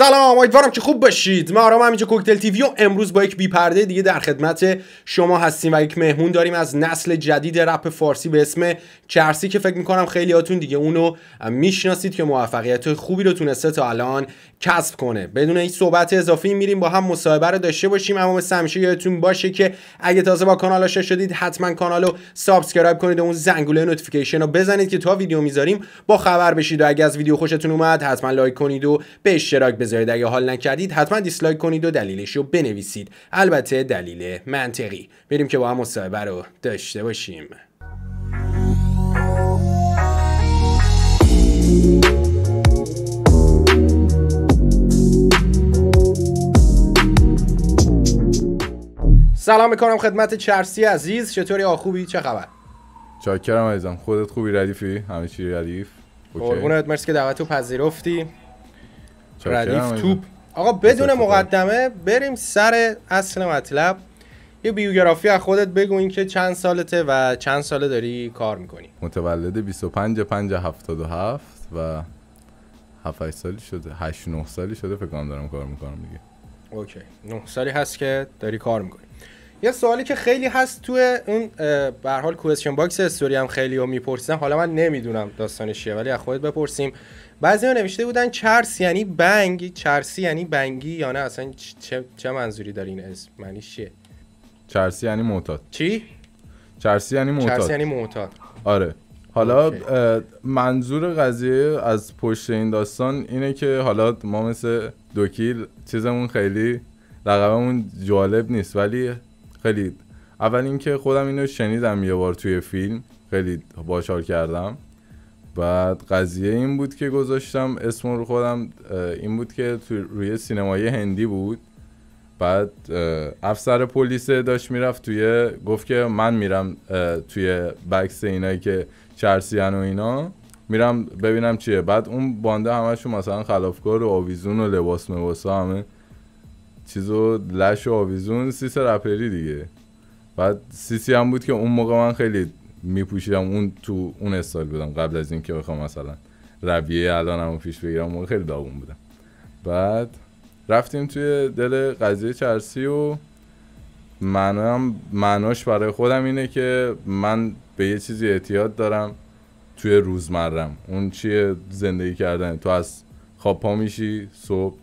سلام امیدوارم که خوب باشید ما آرام همینجا کوکتل تیوی و امروز با یک بیپرده دیگه در خدمت شما هستیم و یک مهمون داریم از نسل جدید رپ فارسی به اسم چرسی که فکر میکنم هاتون دیگه اونو میشناسید که موفقیت خوبی رو تونسته تا الان کسب کنه بدون این صحبت اضافی میریم با هم مصاحبه رو داشته باشیم اما مثل همیشه یادتون باشه که اگه تازه با کانال آشنا شدید حتما کانال رو سابسکرایب کنید و اون زنگوله نوتیفیکیشنو بزنید که تا ویدیو میذاریم با خبر بشید و اگه از ویدیو خوشتون اومد حتما لایک کنید و به اشتراک بذارید اگه حال نکردید حتما دیسلایک کنید و دلیلش رو بنویسید البته دلیل منطقی بریم که با هم مصاحبه رو داشته باشیم سلام میکنم خدمت چرسی عزیز چطوری آخوبی چه خبر چاکرم عزیزم خودت خوبی ردیفی همه چی ردیف قربونت مرسی که دعوتو پذیرفتی ردیف توپ آقا بدون مقدمه بریم سر اصل مطلب یه بیوگرافی از خودت بگو که چند سالته و چند ساله داری کار میکنی متولد 25 5 77 و 7 سالی شده 8 9 سالی شده فکر کنم دارم کار میکنم دیگه اوکی 9 سالی هست که داری کار میکنی یه سوالی که خیلی هست توی اون به حال کوشن باکس استوری هم خیلی رو میپرسن حالا من نمیدونم داستانش چیه ولی از خودت بپرسیم بعضی ها نوشته بودن چرس یعنی بنگ چرسی یعنی بنگی یا نه اصلا چه, چه منظوری داری این اسم معنی چیه چرسی یعنی معتاد چی چرسی یعنی معتاد چرسی یعنی معتاد آره حالا منظور قضیه از پشت این داستان اینه که حالا ما مثل دوکیل چیزمون خیلی رقممون جالب نیست ولی خیلی اول اینکه خودم اینو شنیدم یه بار توی فیلم خیلی باشار کردم بعد قضیه این بود که گذاشتم اسم رو خودم این بود که روی سینمای هندی بود بعد افسر پلیس داشت میرفت توی گفت که من میرم توی بکس اینایی که چرسیان و اینا میرم ببینم چیه بعد اون بانده همشون مثلا خلافکار و آویزون و لباس مباسا همه چیز و لش و آویزون سیس رپری دیگه بعد سیسی هم بود که اون موقع من خیلی میپوشیدم اون تو اون استایل بودم قبل از اینکه بخوام مثلا رویه الانمو پیش بگیرم موقع خیلی داغون بودم بعد رفتیم توی دل قضیه چرسی و معنام معناش برای خودم اینه که من به یه چیزی اعتیاد دارم توی روزمرم اون چیه زندگی کردن تو از خواب پا میشی صبح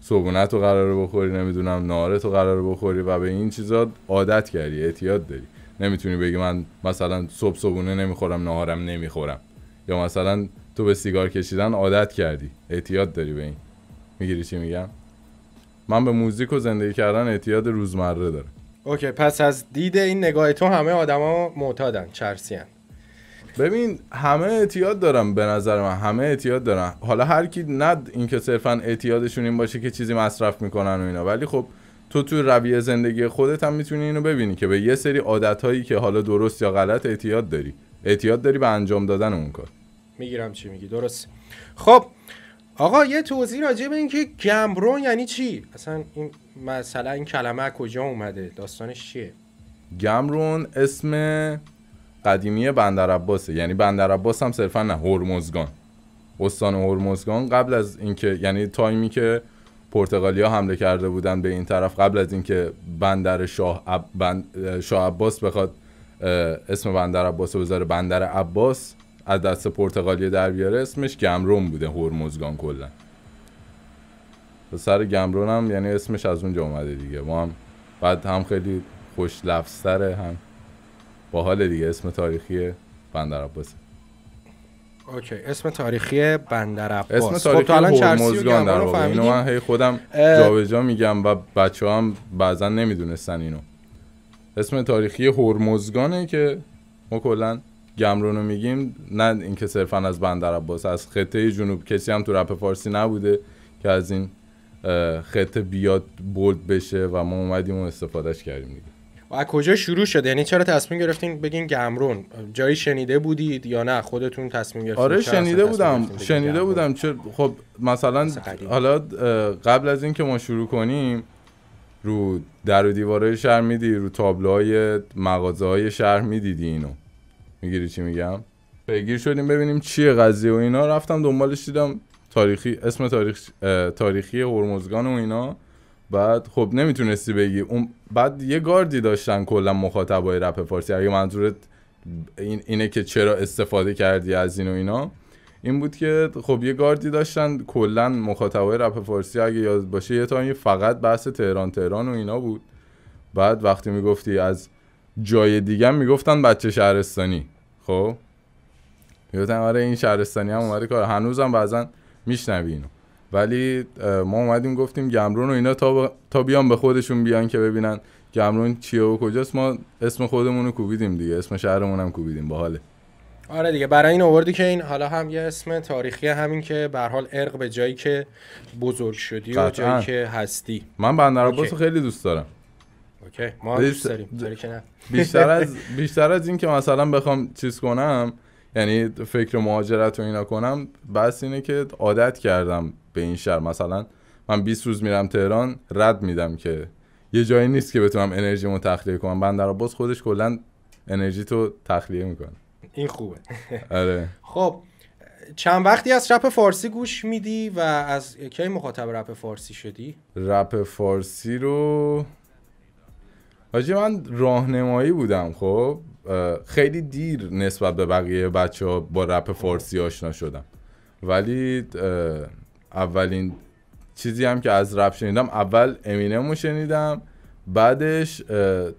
صبحونه تو قراره بخوری نمیدونم ناره تو قرار بخوری و به این چیزا عادت کردی اعتیاد داری نمیتونی بگی من مثلا صبح صبحونه نمیخورم نهارم نمیخورم یا مثلا تو به سیگار کشیدن عادت کردی اعتیاد داری به این میگیری چی میگم من به موزیک و زندگی کردن اعتیاد روزمره دارم اوکی پس از دید این نگاه تو همه آدما معتادن چرسیان ببین همه اعتیاد دارم به نظر من همه اعتیاد دارن حالا هر کی نه اینکه صرفا اعتیادشون این باشه که چیزی مصرف میکنن و اینا ولی خب تو تو رویه زندگی خودت هم میتونی اینو ببینی که به یه سری عادت هایی که حالا درست یا غلط اعتیاد داری اعتیاد داری به انجام دادن اون کار میگیرم چی میگی درست خب آقا یه توضیح راجع به اینکه گمبرون یعنی چی اصلا این مثلا این کلمه کجا اومده داستانش چیه گمرون اسم قدیمی بندر عباسه یعنی بندر عباس هم صرفا نه هرمزگان استان هرمزگان قبل از اینکه یعنی تایمی که پرتغالیا حمله کرده بودن به این طرف قبل از اینکه بندر شاه, عب... بند... شاه عباس بخواد اسم بندر عباس رو بذاره بندر عباس از دست پرتغالی در بیاره اسمش گمرون بوده هرمزگان کلا سر گمرون هم یعنی اسمش از اونجا اومده دیگه ما هم بعد هم خیلی خوش لفظ هم با حال دیگه اسم تاریخی بندر عباسه اوکی اسم تاریخی بندر اسم خب، تاریخی خب در واقع اینو من هی خودم جابجا میگم و بچه هم بعضا نمیدونستن اینو اسم تاریخی هرمزگانه که ما کلا گمرونو میگیم نه اینکه صرفا از بندر عباس از خطه جنوب کسی هم تو رپ فارسی نبوده که از این خطه بیاد بولد بشه و ما اومدیم و استفادهش کردیم دیگه و کجا شروع شد یعنی چرا تصمیم گرفتین بگین گمرون جایی شنیده بودید یا نه خودتون تصمیم گرفتین آره شنیده بودم شنیده بودم خب مثلا حالا قبل از اینکه ما شروع کنیم رو در و دیواره شهر میدی رو تابلوهای مغازه های شهر میدیدی اینو میگیری چی میگم بگیر شدیم ببینیم چیه قضیه و اینا رفتم دنبالش دیدم تاریخی اسم تاریخ تاریخی هرمزگان و اینا بعد خب نمیتونستی بگی اون بعد یه گاردی داشتن کلا مخاطبای رپ فارسی اگه منظورت این اینه که چرا استفاده کردی از این و اینا این بود که خب یه گاردی داشتن کلا مخاطبای رپ فارسی اگه یاد باشه یه تا فقط بحث تهران تهران و اینا بود بعد وقتی میگفتی از جای دیگه میگفتن بچه شهرستانی خب یادم آره این شهرستانی هم اومده کار هنوزم بعضا میشنوی اینو ولی ما اومدیم گفتیم گمرون و اینا تا, تا بیان به خودشون بیان که ببینن گمرون چیه و کجاست ما اسم خودمون رو کوبیدیم دیگه اسم شهرمون هم کوبیدیم باحاله آره دیگه برای این آوردی که این حالا هم یه اسم تاریخی همین که به حال ارق به جایی که بزرگ شدی و جایی که هستی من بندرعباس رو خیلی دوست دارم اوکی ما دوست داریم نه. بیشتر از بیشتر از این که مثلا بخوام چیز کنم یعنی فکر مهاجرت رو اینا کنم بس اینه که عادت کردم به این شهر مثلا من 20 روز میرم تهران رد میدم که یه جایی نیست که بتونم انرژیمو تخلیه کنم در عباس خودش کلا انرژی تو تخلیه میکنه این خوبه آره خب چند وقتی از رپ فارسی گوش میدی و از کی مخاطب رپ فارسی شدی رپ فارسی رو حاجی من راهنمایی بودم خب خیلی دیر نسبت به بقیه بچه ها با رپ فارسی آشنا شدم ولی اولین چیزی هم که از رپ شنیدم اول امینمو شنیدم بعدش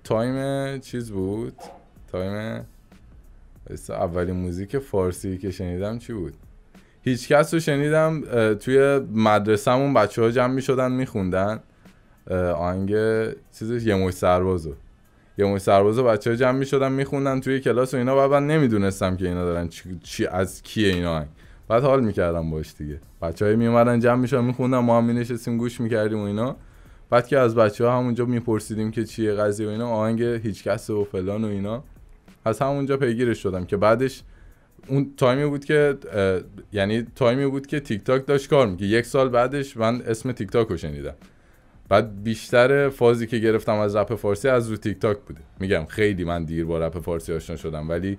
تایم چیز بود تایم اولین موزیک فارسی که شنیدم چی بود هیچ کس رو شنیدم توی مدرسهمون بچه ها جمع می شدن می خوندن آهنگ چیزش یه سربازو یه سربازو بچه ها جمع می شدن می خوندن توی کلاس و اینا و نمی نمیدونستم که اینا دارن چی, از کیه اینا آهنگ بعد حال میکردم باش دیگه بچه های میومدن جمع میشن میخوندم ما هم مینشستیم گوش میکردیم و اینا بعد که از بچه ها همونجا میپرسیدیم که چیه قضیه و اینا آهنگ هیچکس و فلان و اینا از همونجا پیگیرش شدم که بعدش اون تایمی بود که یعنی تایمی بود که تیک تاک داشت کار میکرد یک سال بعدش من اسم تیک تاک رو شنیدم بعد بیشتر فازی که گرفتم از رپ فارسی از رو تیک تاک بوده میگم خیلی من دیر با رپ فارسی آشنا شدم ولی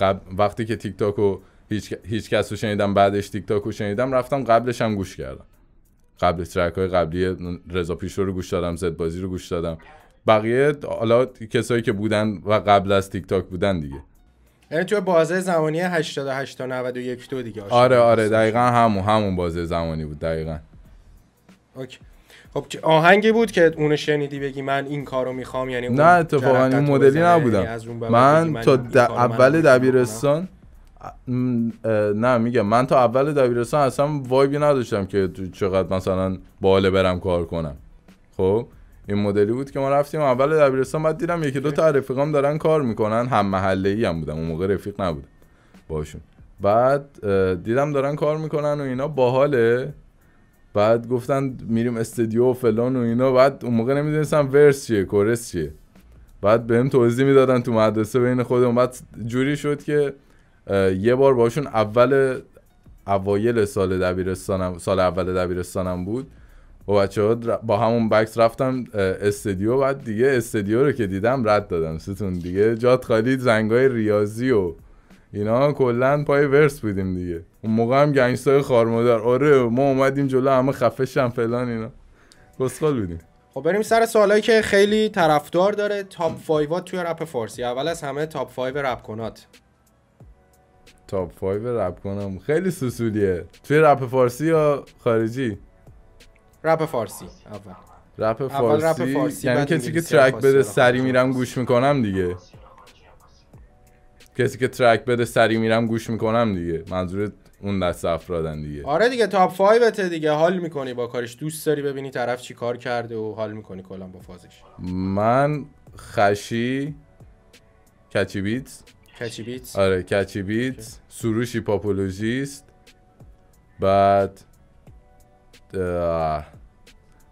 قب وقتی که تیک تاک رو هیچ, هیچ کس رو شنیدم بعدش تیک تاک رو شنیدم رفتم قبلش هم گوش کردم قبل ترک های قبلی رضا پیشو رو گوش دادم زد بازی رو گوش دادم بقیه حالا کسایی که بودن و قبل از تیک تاک بودن دیگه یعنی تو بازه زمانی 88 تا 91 تو دیگه آره آره دقیقا همون همون بازه زمانی بود دقیقا اوکی خب آهنگی بود که اون شنیدی بگی من این کارو میخوام یعنی نه اتفاقا این مدلی یعنی نبودم من, من تا اول دبیرستان نه میگم من تا اول دبیرستان اصلا وایبی نداشتم که چقدر مثلا باله برم کار کنم خب این مدلی بود که ما رفتیم اول دبیرستان بعد دیدم یکی دو تا رفیقام دارن کار میکنن هم محله ای هم بودم اون موقع رفیق نبود باشون بعد دیدم دارن کار میکنن و اینا باحاله بعد گفتن میریم استودیو و فلان و اینا بعد اون موقع نمیدونستم ورس چیه کورس چیه بعد بهم توضیح میدادن تو مدرسه بین خودم بعد جوری شد که یه بار باشون اول اوایل سال دبیرستانم سال اول دبیرستانم بود با بچه ها با همون بکس رفتم استدیو بعد دیگه استدیو رو که دیدم رد دادم ستون دیگه جات خالی زنگای ریاضی و اینا کلا پای ورس بودیم دیگه اون موقع هم گنگستای خارمادر آره ما اومدیم جلو همه خفشم فلان اینا گسخال بودیم خب بریم سر سوالایی که خیلی طرفدار داره تاپ 5 توی رپ فارسی اول از همه تاپ 5 رپ کنات تاپ 5 رپ کنم خیلی سوسولیه توی رپ فارسی یا خارجی رپ فارسی اول رپ فارسی, فارسی یعنی کسی که ترک بده سری میرم گوش میکنم دیگه کسی که ترک بده سری میرم گوش میکنم دیگه منظور اون دست افرادن دیگه آره دیگه تاپ 5 دیگه حال میکنی با کارش دوست داری ببینی طرف چی کار کرده و حال میکنی کلا با فازش من خشی کچی بیتز کچی بیت، آره کچی بیت سروشی پاپولوژیست بعد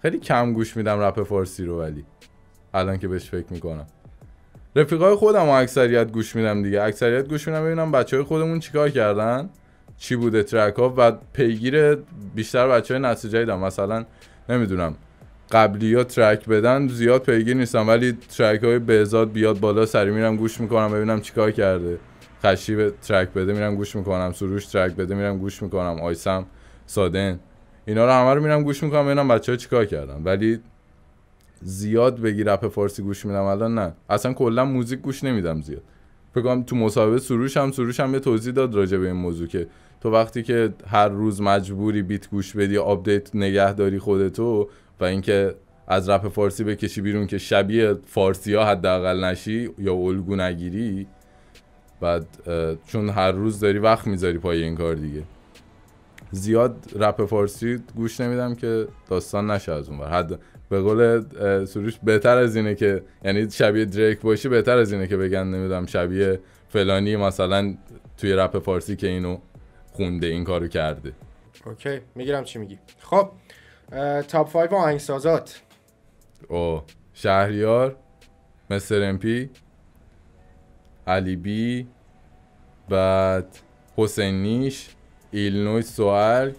خیلی کم گوش میدم رپ فارسی رو ولی الان که بهش فکر میکنم رفیقای خودم اکثریت گوش میدم دیگه اکثریت گوش میدم ببینم بچه های خودمون چیکار کردن چی بوده ترک ها و پیگیر بیشتر بچه های نسل جدیدم مثلا نمیدونم قبلی ها ترک بدن زیاد پیگیر نیستم ولی ترک های بهزاد بیاد بالا سری میرم گوش میکنم ببینم چیکار کرده خشیب ترک بده میرم گوش میکنم سروش ترک بده میرم گوش میکنم آیسم سادن اینا رو همه رو میرم گوش میکنم ببینم بچه ها چیکار کردن ولی زیاد بگی رپ فارسی گوش میدم الان نه اصلا کلا موزیک گوش نمیدم زیاد فکر تو مسابقه سروش هم سروش هم یه توضیح داد راجع به این موضوع که تو وقتی که هر روز مجبوری بیت گوش بدی آپدیت نگه داری خودتو و اینکه از رپ فارسی بکشی بیرون که شبیه فارسی ها حداقل نشی یا الگو نگیری بعد چون هر روز داری وقت میذاری پای این کار دیگه زیاد رپ فارسی گوش نمیدم که داستان نشه از اون حد به قول سروش بهتر از اینه که یعنی شبیه دریک باشی بهتر از اینه که بگن نمیدم شبیه فلانی مثلا توی رپ فارسی که اینو خونده این کارو کرده اوکی میگیرم چی میگی خب تاپ 5 آهنگسازات او شهریار مستر امپی علی بی بعد حسین نیش ایلنوی سوالک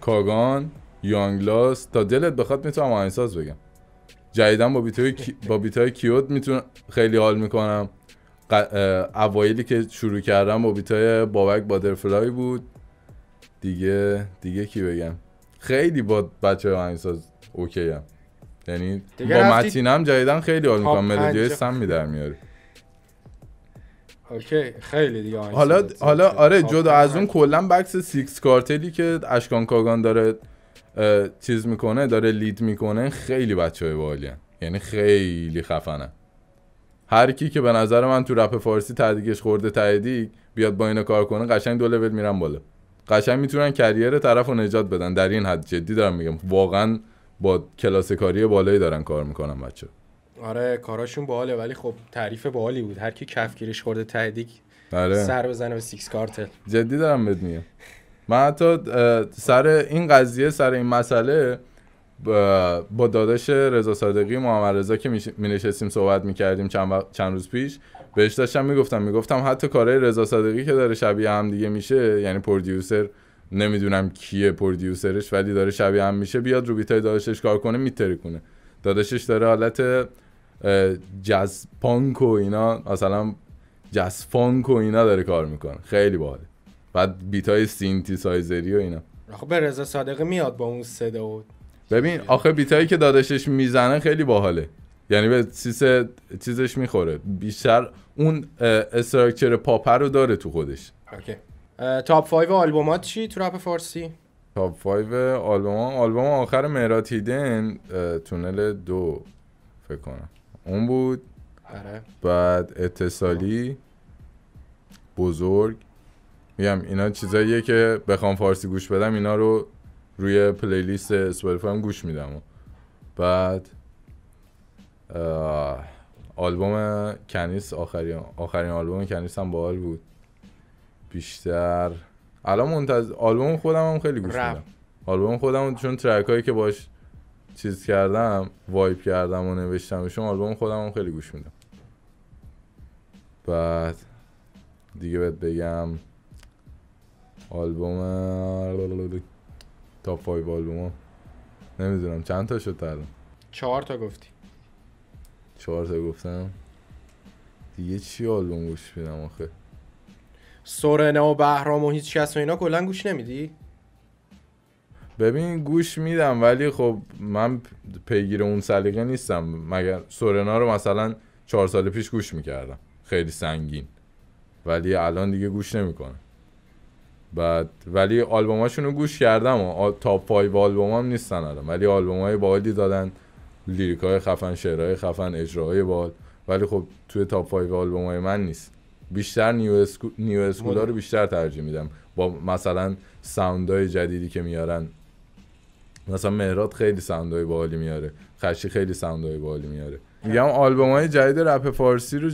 کاگان یانگلاس تا دلت بخواد میتونم آهنگساز بگم جدیدن با بیتای کی... کیوت میتونم خیلی حال میکنم اوایلی که شروع کردم با بیتای بابک بادرفلای بود دیگه دیگه کی بگم خیلی با بچه آهنگساز اوکی هم. یعنی با متینم جدیدن خیلی حال میکنم ملودی سم در میاره اوکی خیلی دیگه حالا حالا آره جدا از اون کلا بکس سیکس کارتلی که اشکان کاگان داره چیز میکنه داره لید میکنه خیلی بچه های یعنی خیلی خفنه هر کی که به نظر من تو رپ فارسی تدیگش خورده تایدی بیاد با اینو کار کنه قشنگ دو لول بالا قشنگ میتونن کریر طرف رو نجات بدن در این حد جدی دارم میگم واقعا با کلاس کاری بالایی دارن کار میکنن بچه آره کاراشون باله ولی خب تعریف بالی بود هر کی کف خورده تهدیک آره. سر بزنه به سیکس کارتل جدی دارم بهت میگم من حتی سر این قضیه سر این مسئله با داداش رضا صادقی محمد رضا که می نشستیم صحبت میکردیم چند, چند روز پیش بهش داشتم میگفتم میگفتم حتی کارهای رضا صادقی که داره شبیه هم دیگه میشه یعنی پرودیوسر نمیدونم کیه پرودیوسرش ولی داره شبیه هم میشه بیاد رو بیتای داداشش کار کنه میترکونه کنه داداشش داره حالت جاز پانک و اینا مثلا جاز فانک و اینا داره کار میکنه خیلی باحاله بعد بیتای سینتی سایزری و اینا آخه به رضا صادقی میاد با اون صدا و ببین آخه بیتایی که داداشش میزنه خیلی باحاله یعنی به چیز چیزش میخوره بیشتر اون استراکچر پاپر رو داره تو خودش اوکی تاپ 5 آلبومات چی تو رپ فارسی تاپ 5 آلبوم آلبوم آخر مهرات هیدن تونل دو فکر کنم اون بود آره. بعد اتصالی بزرگ میگم اینا چیزاییه که بخوام فارسی گوش بدم اینا رو روی پلیلیست اسپاتیفایم گوش میدم بعد آلبوم کنیس آخرین آخرین آلبوم کنیس هم باحال بود بیشتر الان منتظر آلبوم خودم هم خیلی گوش میدم آلبوم خودم چون ترک هایی که باش چیز کردم وایپ کردم و نوشتم شما آلبوم خودم هم خیلی گوش میدم بعد دیگه بهت بگم آلبوم تاپ 5 آلبوم ها نمیدونم چند تا شد تا چهار تا گفتی چهار تا گفتم دیگه چی آلبوم گوش میدم آخه سورنا و بهرام و هیچ کس و اینا کلا گوش نمیدی ببین گوش میدم ولی خب من پیگیر اون سلیقه نیستم مگر سورنا رو مثلا چهار سال پیش گوش میکردم خیلی سنگین ولی الان دیگه گوش نمیکنه بعد ولی آلبوماشونو گوش کردم و تاپ 5 آلبوم هم نیستن الان ولی آلبوم های باحالی دادن های خفن شعرهای خفن اجراهای بال ولی خب توی تاپ 5 های من نیست بیشتر نیو اسکول رو بیشتر ترجیح میدم با مثلا ساوندای جدیدی که میارن مثلا مهرات خیلی ساوندای بالی میاره خشی خیلی ساوندای بالی میاره میگم آلبوم های جدید رپ فارسی رو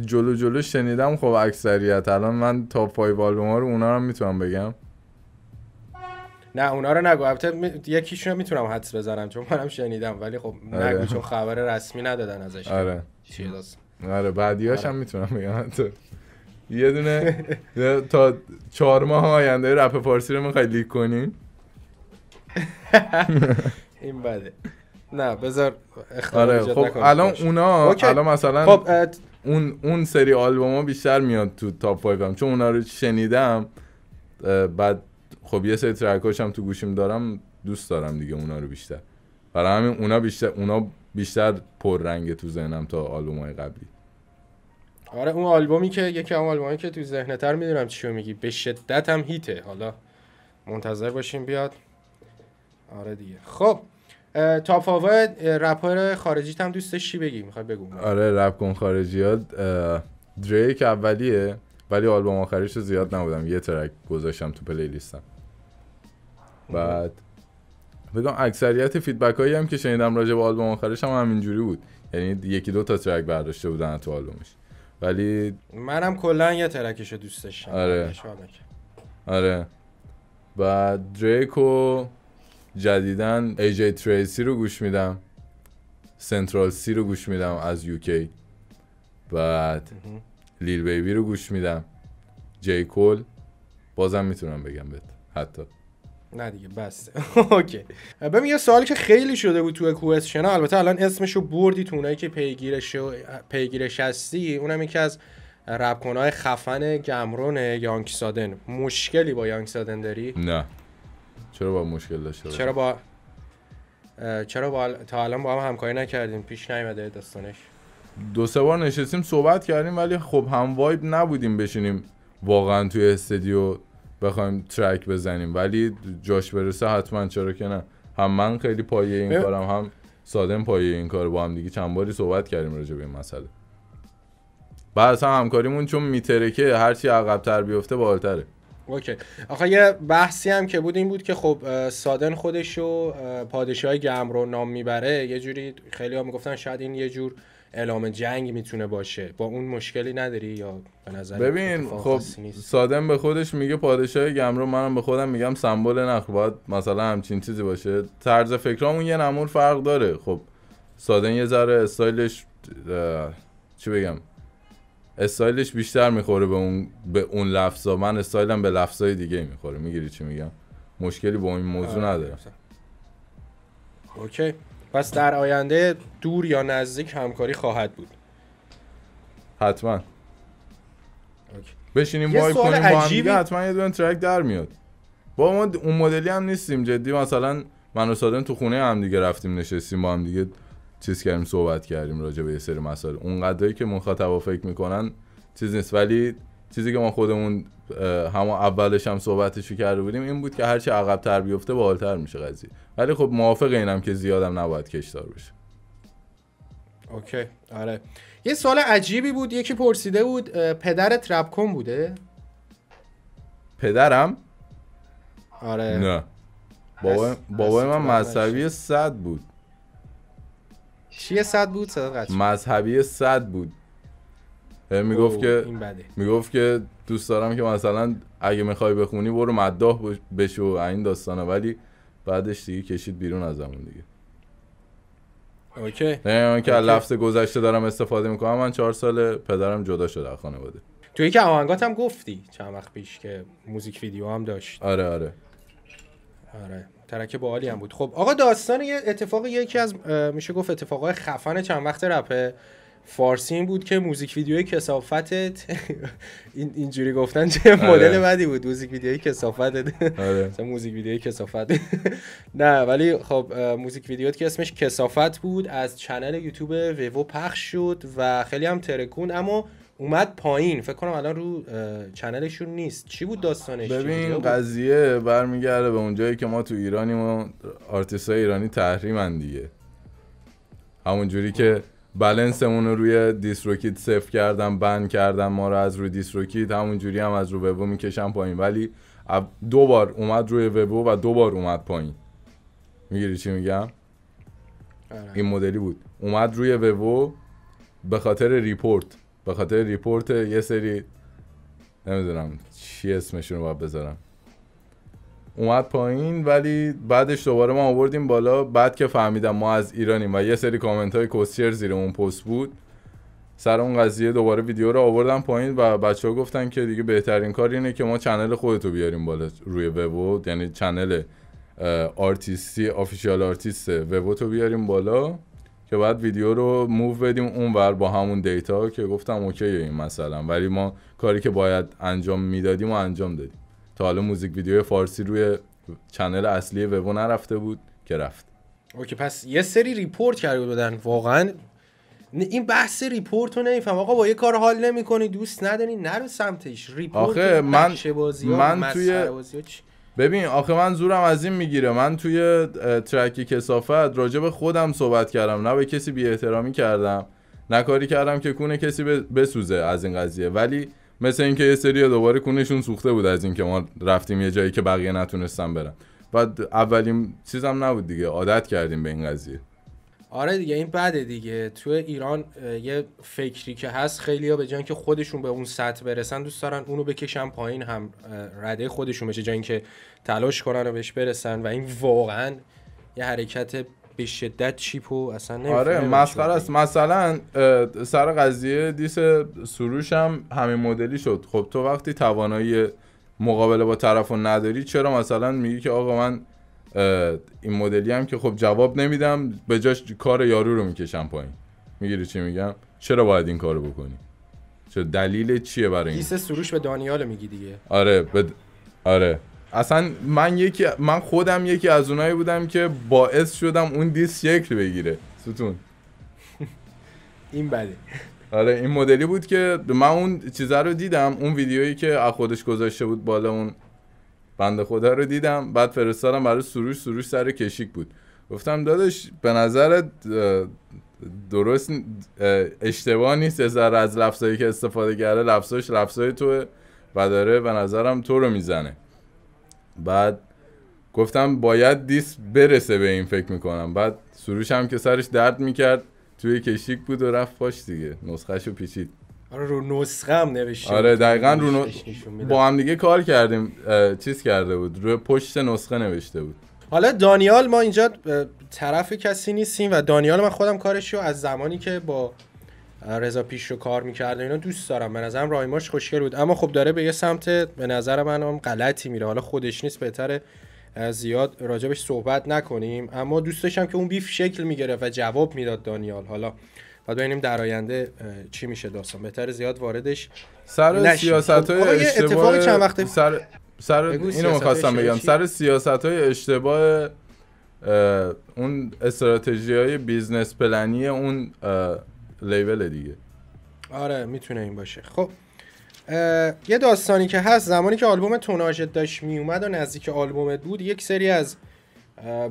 جلو جلو شنیدم خب اکثریت الان من تاپ 5 آلبوم ها رو اونا رو میتونم بگم نه اونا رو نگو البته میتونم حدس بزنم چون منم شنیدم ولی خب نگو آره. چون خبر رسمی ندادن ازش آره چی آره بعدیاش هم آره. میتونم بگم یه دونه تا چهار ماه آینده رپ فارسی رو میخوای لیک کنیم این بده نه بذار آره خب الان اونا الان مثلا خب اون اون سری آلبوم ها بیشتر میاد تو تاپ 5 چون اونا رو شنیدم بعد خب یه سری ترکاش هم تو گوشیم دارم دوست دارم دیگه اونا رو بیشتر برای همین اونا بیشتر اونا بیشتر رنگ تو ذهنم تا آلبوم های قبلی آره اون آلبومی که یکی اون آلبومی که تو ذهنتر میدونم چیو میگی به شدت هم هیته حالا منتظر باشیم بیاد آره دیگه خب تا رپ رپر خارجی هم دوستش چی بگی میخوای بگو آره رپ کن خارجی ها دریک اولیه ولی آلبوم آخریش رو زیاد نبودم یه ترک گذاشتم تو پلی بعد بگم اکثریت فیدبک هایی هم که شنیدم راجع به آلبوم آخرش هم همینجوری بود یعنی یکی دو تا ترک برداشته بودن تو آلبومش ولی منم کلا یه ترکشو دوست داشتم آره آره بعد دریک و جدیدن جی تریسی رو گوش میدم سنترال سی رو گوش میدم از یوکی بعد لیل بیبی رو گوش میدم جی کول بازم میتونم بگم بهت حتی نه دیگه بس اوکی ببین یه سوالی که خیلی شده بود تو کوشن البته الان اسمشو بردی تو اونایی که پیگیرش پیگیرش هستی اونم یکی از ربکنهای خفن گمرون یانگ سادن مشکلی با یانگ سادن داری نه چرا با مشکل داشته چرا با چرا با تا الان با هم همکاری نکردیم پیش نیومده داستانش دو سه بار نشستیم صحبت کردیم ولی خب هم وایب نبودیم بشینیم واقعا توی استدیو بخوایم ترک بزنیم ولی جاش برسه حتما چرا که نه هم من خیلی پایه این کارم هم سادم پایه این کار با هم دیگه چند باری صحبت کردیم راجع به این مسئله بعد اصلا همکاریمون چون میترکه هرچی عقبتر بیفته بالتره اوکی آخه یه بحثی هم که بود این بود که خب سادن خودشو پادشاهی گمرو نام میبره یه جوری خیلی ها میگفتن شاید این یه جور اعلام جنگ میتونه باشه با اون مشکلی نداری یا به نظر ببین خب سادم به خودش میگه پادشاه گمرو منم به خودم میگم سمبل نخل باید مثلا همچین چیزی باشه طرز فکرامون یه نمور فرق داره خب سادن یه ذره استایلش چی بگم استایلش بیشتر میخوره به اون به اون لفظا من استایلم به لفظای دیگه میخوره میگیری چی میگم مشکلی با این موضوع آره، نداره اوکی پس در آینده دور یا نزدیک همکاری خواهد بود حتما بشینیم وایب کنیم با هم دیگه حتما یه دونه ترک در میاد با ما اون مدلی هم نیستیم جدی مثلا من و تو خونه هم دیگه رفتیم نشستیم با هم دیگه چیز کردیم صحبت کردیم راجع به یه سری مسائل اون که مخاطبا فکر میکنن چیز نیست ولی چیزی که ما خودمون همون اولش هم صحبتشو کرده بودیم این بود که هرچی تر بیفته بالتر میشه قضیه ولی خب موافق اینم که زیادم نباید کشدار بشه اوکی آره یه سوال عجیبی بود یکی پرسیده بود پدرت رپکن بوده پدرم آره نه بابا بابای من مذهبی صد بود چیه صد بود صد مذهبی صد بود میگفت که میگفت که دوست دارم که مثلا اگه میخوای بخونی برو مداح بشو این داستانه ولی بعدش دیگه کشید بیرون از همون دیگه اوکی نه که از لفظ گذشته دارم استفاده میکنم من چهار سال پدرم جدا شده از خانواده توی یکی آهنگات هم گفتی چند وقت پیش که موزیک ویدیو هم داشت آره آره آره ترکه با هم بود خب آقا داستان یه اتفاق یکی از میشه گفت اتفاقای خفن چند وقت رپه فارسی این بود که موزیک ویدیوی کسافتت این اینجوری گفتن چه آره. مدل بدی بود موزیک ویدیوی کسافتت آره. مثلا موزیک ویدیوی کسافت نه ولی خب موزیک ویدیوت که اسمش کسافت بود از چنل یوتیوب ویو پخش شد و خیلی هم ترکون اما اومد پایین فکر کنم الان رو چنلشون نیست چی بود داستانش ببین قضیه برمیگرده به اونجایی که ما تو ایرانی و آرتیست ایرانی تحریمن دیگه همون جوری که بلنسمون رو روی دیسروکیت صفر کردم بند کردم ما رو از روی همون همونجوری هم از رو وبو میکشم پایین ولی دو بار اومد روی وبو و دو بار اومد پایین میگیری چی میگم آره. این مدلی بود اومد روی وبو به خاطر ریپورت به خاطر ریپورت یه سری نمیدونم چی اسمشون رو باید بذارم اومد پایین ولی بعدش دوباره ما آوردیم بالا بعد که فهمیدم ما از ایرانیم و یه سری کامنت های کوسیر زیر اون پست بود سر اون قضیه دوباره ویدیو رو آوردم پایین و بچه ها گفتن که دیگه بهترین کار اینه که ما چنل خودتو بیاریم بالا روی وبو یعنی چنل آرتیستی آفیشیال آرتیست وبو تو بیاریم بالا که بعد ویدیو رو موو بدیم اونور با همون دیتا که گفتم اوکی این مثلا ولی ما کاری که باید انجام میدادیم و انجام دادیم تا حالا موزیک ویدیو فارسی روی چنل اصلی وو نرفته بود که رفت اوکی پس یه سری ریپورت کرده بودن واقعا این بحث ریپورت رو نمیفهم آقا با یه کار حال نمیکنی دوست نداری نرو سمتش ریپورت آخه من بازی من توی بازی ببین آخه من زورم از این میگیره من توی ترکی کسافت راجع به خودم صحبت کردم نه به کسی بی احترامی کردم نه کاری کردم که کونه کسی بسوزه از این قضیه ولی مثل اینکه یه سری دوباره کونشون سوخته بود از اینکه ما رفتیم یه جایی که بقیه نتونستن برن و اولین چیزم نبود دیگه عادت کردیم به این قضیه آره دیگه این بده دیگه تو ایران یه فکری که هست خیلی ها به که خودشون به اون سطح برسن دوست دارن اونو بکشن پایین هم رده خودشون بشه جای که تلاش کنن رو بهش برسن و این واقعا یه حرکت به شدت چیپ و اصلا آره مسخره است مثلا سر قضیه دیس سروش هم همین مدلی شد خب تو وقتی توانایی مقابله با طرف نداری چرا مثلا میگی که آقا من این مدلی هم که خب جواب نمیدم به جاش کار یارو رو میکشم پایین میگیری چی میگم چرا باید این کارو بکنی چه دلیل چیه برای این دیس سروش به دانیال میگی دیگه آره آره اصلا من یکی من خودم یکی از اونایی بودم که باعث شدم اون دیس شکل بگیره ستون این بله آره این مدلی بود که من اون چیزه رو دیدم اون ویدیویی که از خودش گذاشته بود بالا اون بنده خدا رو دیدم بعد فرستادم برای سروش سروش سر کشیک بود گفتم دادش به نظرت درست اشتباه نیست از از لفظایی که استفاده کرده لفظاش لفظای توه و داره به نظرم تو رو میزنه بعد گفتم باید دیس برسه به این فکر میکنم بعد سروش هم که سرش درد میکرد توی کشیک بود و رفت پاش دیگه نسخهش رو پیچید آره رو نسخه هم نوشته آره دقیقا رو با هم دیگه کار کردیم چیز کرده بود رو پشت نسخه نوشته بود حالا دانیال ما اینجا طرف کسی نیستیم و دانیال من خودم کارش رو از زمانی که با رضا پیش رو کار میکرد اینا دوست دارم به نظرم رایماش خوشگل بود اما خب داره به یه سمت به نظر من هم غلطی میره حالا خودش نیست بهتره زیاد راجبش صحبت نکنیم اما دوست داشتم که اون بیف شکل میگرفت و جواب میداد دانیال حالا بعد ببینیم در آینده چی میشه داستان بهتر زیاد واردش سر خب، سیاست های اشتباه وقت سر سر اینو می‌خواستم بگم سر سیاست های اشتباه اون استراتژی های بیزنس پلنی اون لیول دیگه آره میتونه این باشه خب یه داستانی که هست زمانی که آلبوم توناژت داشت میومد و نزدیک آلبومت بود یک سری از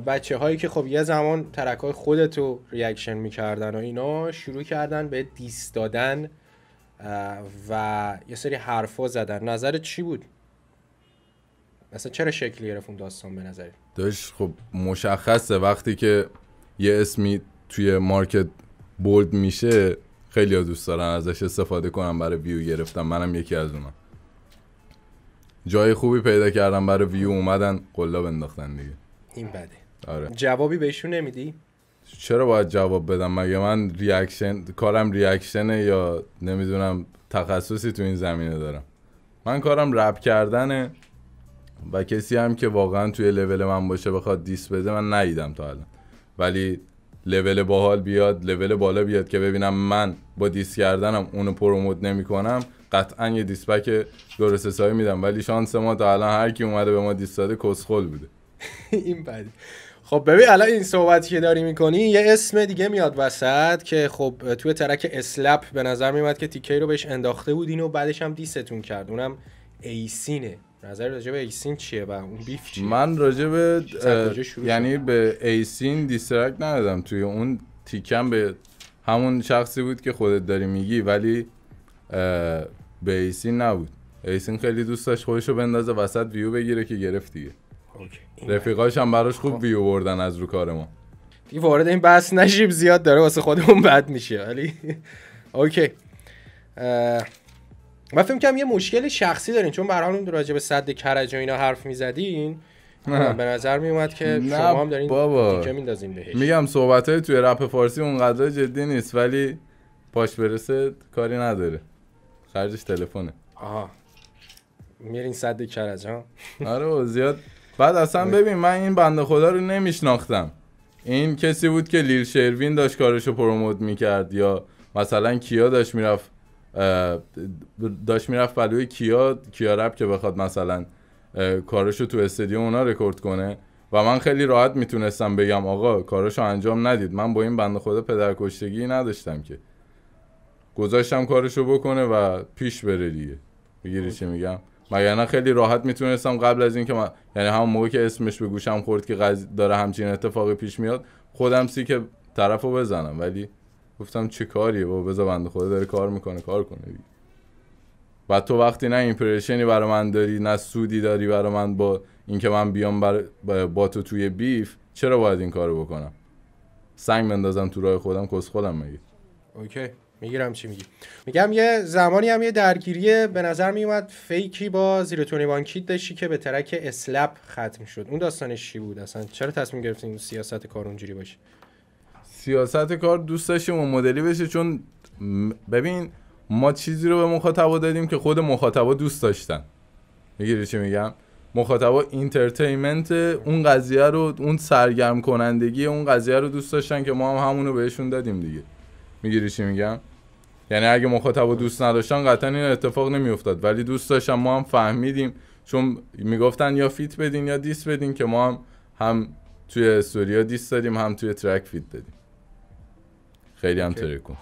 بچه هایی که خب یه زمان ترک های خودت رو ریاکشن میکردن و اینا شروع کردن به دیست دادن و یه سری حرفا زدن نظرت چی بود؟ مثلا چرا شکلی گرفت اون داستان به نظر؟ داشت خب مشخصه وقتی که یه اسمی توی مارکت بولد میشه خیلی ها دوست دارن ازش استفاده کنم برای ویو گرفتم منم یکی از اونم جای خوبی پیدا کردم برای ویو اومدن قلاب انداختن دیگه این بده آره. جوابی بهشون نمیدی؟ چرا باید جواب بدم مگه من ریاکشن کارم ریاکشنه یا نمیدونم تخصصی تو این زمینه دارم من کارم رپ کردنه و کسی هم که واقعا توی لول من باشه بخواد دیس بده من ندیدم تا الان ولی لول باحال بیاد لول بالا بیاد که ببینم من با دیس کردنم اونو پروموت نمیکنم قطعا یه دیسپک درست حسابی میدم ولی شانس ما تا الان هر کی اومده به ما دیس داده کسخل بوده این خب ببین الان این صحبتی که داری میکنی یه اسم دیگه میاد وسط که خب توی ترک اسلپ به نظر میومد که تیکی رو بهش انداخته بودین و بعدش هم دیستون کرد اونم ایسینه نظر راجع به ایسین چیه و اون بیف چیه من راجع به یعنی به ایسین دیسترکت ندادم توی اون تیکم به همون شخصی بود که خودت داری میگی ولی به ایسین نبود ایسین خیلی دوست داشت خودش رو بندازه وسط ویو بگیره که گرفت دیگه رفیقاش هم براش خوب خب. ویو بردن از رو کار ما دیگه وارد این بحث نشیم زیاد داره واسه خودمون بد میشه ولی اوکی ما فکر کنم یه مشکل شخصی دارین چون به اون راجع به صد کرج و اینا حرف میزدین به نظر می اومد که شما هم دارین بابا. میندازین بهش میگم صحبت های توی رپ فارسی اونقدر جدی نیست ولی پاش برسه کاری نداره خرجش تلفنه آها میرین صد کرج ها آره زیاد بعد اصلا ببین من این بنده خدا رو نمیشناختم این کسی بود که لیل شروین داشت کارشو پروموت میکرد یا مثلا کیا داشت میرفت داشت میرفت بلوی کیا رب که بخواد مثلا کارشو تو استدیو اونا رکورد کنه و من خیلی راحت میتونستم بگم آقا کارشو انجام ندید من با این بند خود پدرکشتگی نداشتم که گذاشتم کارشو بکنه و پیش بره دیگه بگیری چی میگم مگر نه خیلی راحت میتونستم قبل از اینکه من یعنی همون موقع که اسمش به گوشم خورد که داره همچین اتفاقی پیش میاد خودم سی که طرفو بزنم ولی گفتم چه کاریه بابا بذار بنده خدا داره کار میکنه کار کنه و تو وقتی نه ایمپرشنی برای من داری نه سودی داری برای من با اینکه من بیام بر... با تو توی بیف چرا باید این کارو بکنم سنگ مندازم تو راه خودم کس خودم میگی اوکی میگیرم چی میگی میگم یه زمانی هم یه درگیری به نظر میومد فیکی با زیر تونی بانکیت داشتی که به ترک اسلپ ختم شد اون داستانش چی بود اصلا چرا تصمیم گرفتین سیاست کار اونجوری باشه سیاست کار دوست داشتیم و مدلی بشه چون ببین ما چیزی رو به مخاطبا دادیم که خود مخاطبا دوست داشتن میگیری چی میگم مخاطبا اینترتینمنت اون قضیه رو اون سرگرم کنندگی اون قضیه رو دوست داشتن که ما هم همون رو بهشون دادیم دیگه میگیری چی میگم یعنی اگه مخاطبا دوست نداشتن قطعا این اتفاق نمیافتاد ولی دوست داشتن ما هم فهمیدیم چون میگفتن یا فیت بدین یا دیس بدین که ما هم هم توی استوریا دیس دادیم هم توی ترک فیت دادیم خیلی هم ترکون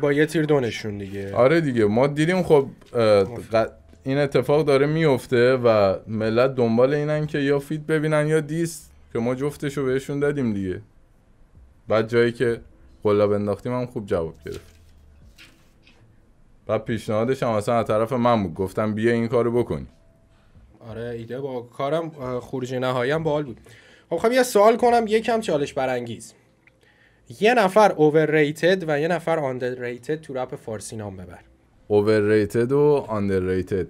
با یه تیر دونشون دیگه آره دیگه ما دیدیم خب این اتفاق داره میفته و ملت دنبال اینن که یا فید ببینن یا دیست که ما جفتشو بهشون دادیم دیگه بعد جایی که قلاب انداختیم هم خوب جواب گرفت و پیشنهادش هم اصلا از طرف من بود گفتم بیا این کارو بکنی آره ایده با کارم خروج نهایی هم بود خب خب یه سوال کنم یکم چالش برانگیز یه نفر overrated و یه نفر underrated تو رپ فارسی نام ببر overrated و underrated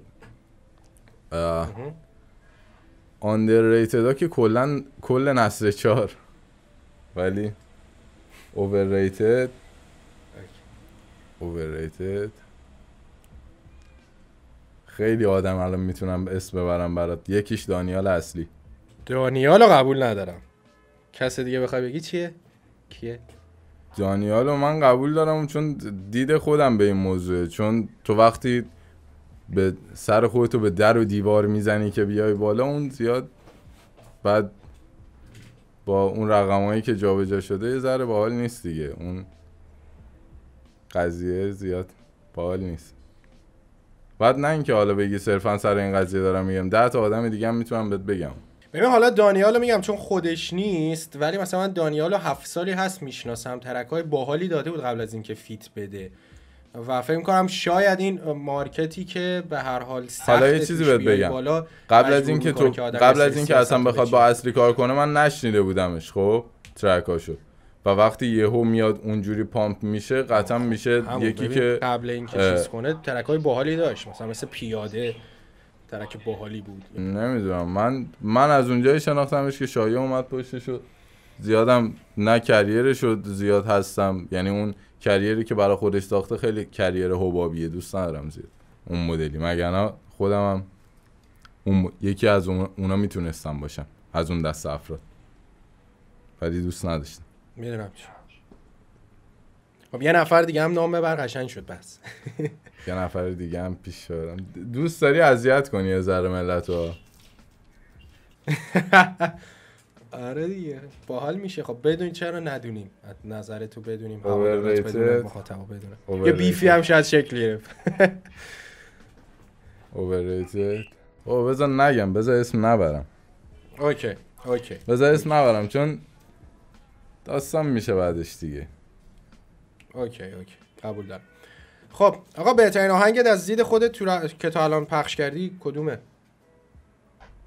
underrated ها که کلا کل نسل چار ولی overrated overrated خیلی آدم الان میتونم اسم ببرم برات یکیش دانیال اصلی دانیال رو قبول ندارم کس دیگه بخوای بگی چیه؟ کیه و من قبول دارم چون دید خودم به این موضوع چون تو وقتی به سر خودتو به در و دیوار میزنی که بیای بالا اون زیاد بعد با اون رقمایی که جابجا شده یه ذره باحال نیست دیگه اون قضیه زیاد باحال نیست بعد نه اینکه حالا بگی صرفا سر این قضیه دارم میگم ده تا آدم دیگه هم میتونم بهت بگم ببین حالا دانیالو میگم چون خودش نیست ولی مثلا من دانیالو هفت سالی هست میشناسم ترکای باحالی داده بود قبل از اینکه فیت بده و فکر میکنم شاید این مارکتی که به هر حال سخت حالا چیزی بگم بالا قبل از اینکه تو قبل از اینکه اصلا بخواد با اصلی کار کنه من نشنیده بودمش خب شد و وقتی یهو میاد اونجوری پامپ میشه قطعا میشه یکی که قبل اینکه چیز کنه ترکای باحالی داشت مثلا مثل پیاده ترک باحالی بود نمیدونم من من از اونجایی شناختمش که شایعه اومد پشتش زیادم نه کریره شد زیاد هستم یعنی اون کریری که برای خودش ساخته خیلی کریر حبابیه دوست ندارم زیاد اون مدلی مگر خودم هم اون یکی از اونا میتونستم باشم از اون دست افراد ولی دوست نداشتم میدونم خب یه نفر دیگه هم نام ببر شد بس یه نفر دیگه هم پیش برم دوست داری اذیت کنی یه ذره ملت رو آره دیگه باحال میشه خب بدون چرا ندونیم نظر تو بدونیم مخاطب بدونیم یه بیفی هم شاید شکلی گرفت اوورریتد او بذار نگم بذار اسم نبرم اوکی اوکی بذار اسم نبرم چون داستان میشه بعدش دیگه اوکی اوکی قبول دارم خب آقا بهترین آهنگت از دید خودت تو را... که تا الان پخش کردی کدومه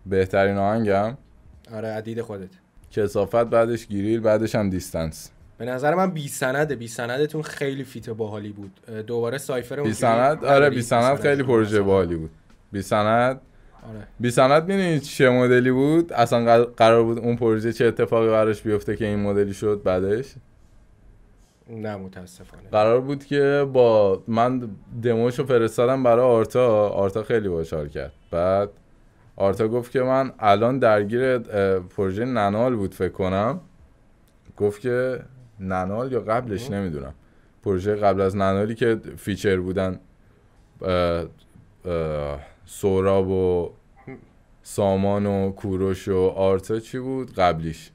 بهترین آهنگم آره عدید خودت کسافت بعدش گیریل، بعدش هم دیستنس به نظر من بی سنده بی سندتون خیلی فیت باحالی بود دوباره سایفر بی سند آره بی خیلی پروژه باحالی بود بی سند آره بی سند چه مدلی بود اصلا قرار بود اون پروژه چه اتفاقی براش بیفته که این مدلی شد بعدش نه متاسفانه قرار بود که با من دموشو فرستادم برای آرتا آرتا خیلی باشار کرد بعد آرتا گفت که من الان درگیر پروژه ننال بود فکر کنم گفت که ننال یا قبلش نمیدونم پروژه قبل از ننالی که فیچر بودن سوراب و سامان و کوروش و آرتا چی بود قبلیش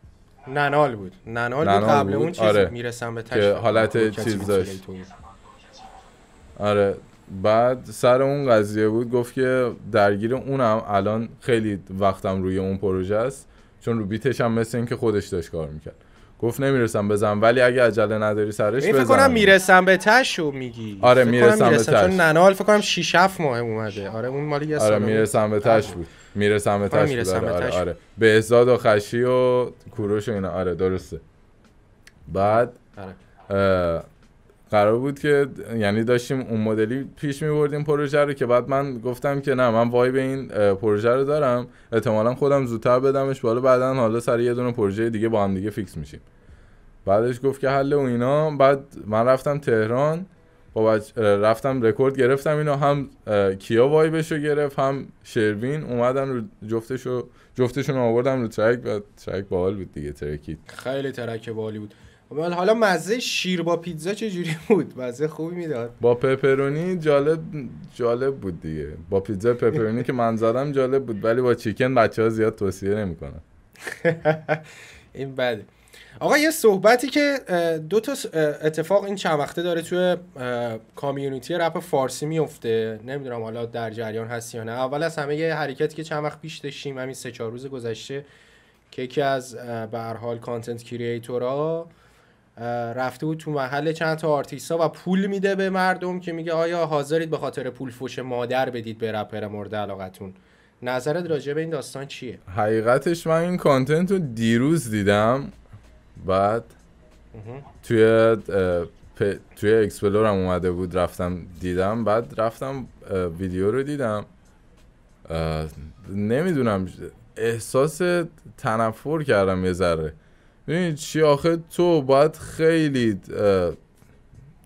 ننال بود ننال, بود قبل بود. اون آره. چیز آره. میرسم به تشت که حالت چیز داشت آره بعد سر اون قضیه بود گفت که درگیر اونم الان خیلی وقتم روی اون پروژه است چون رو بیتش هم مثل اینکه خودش داشت کار میکرد گفت نمیرسم بزن ولی اگه عجله نداری سرش یعنی بزن آره، فکر کنم میرسم به تش رو میگی آره میرسم, به تش چون ننال فکر کنم 6 7 ماه اومده آره اون مالی یه آره میرسم به تش آره. بود میرسم به آره، تشکیل آره, آره, آره, به ازاد و خشی و کوروش و اینا آره درسته بعد آره. قرار بود که یعنی داشتیم اون مدلی پیش بردیم پروژه رو که بعد من گفتم که نه من وای به این پروژه رو دارم احتمالا خودم زودتر بدمش بالا بعدا حالا سر یه دونه پروژه دیگه با هم دیگه فیکس میشیم بعدش گفت که حل و اینا بعد من رفتم تهران با رفتم رکورد گرفتم اینو هم کیا وای رو گرفت هم شروین اومدن رو جفتشو جفتشون آوردم رو ترک و ترک باحال بود دیگه ترکید خیلی ترک باحالی بود حالا مزه شیر با پیتزا چه جوری بود مزه خوبی میداد با پپرونی جالب جالب بود دیگه با پیتزا پپرونی که من زدم جالب بود ولی با چیکن بچه ها زیاد توصیه نمیکنن این بده آقا یه صحبتی که دو تا اتفاق این چند وقته داره توی کامیونیتی رپ فارسی میفته نمیدونم حالا در جریان هست یا نه اول از همه یه حرکتی که چند وقت پیش داشتیم همین سه چهار روز گذشته که یکی از به هر حال کانتنت کریئتورها رفته بود تو محل چند تا آرتیستا و پول میده به مردم که میگه آیا حاضرید به خاطر پول فوش مادر بدید به رپر مورد علاقتون نظرت راجع این داستان چیه حقیقتش من این کانتنت رو دیروز دیدم بعد توی توی اکسپلورم اومده بود رفتم دیدم بعد رفتم ویدیو رو دیدم نمیدونم احساس تنفر کردم یه ذره ببین چی آخه تو باید خیلی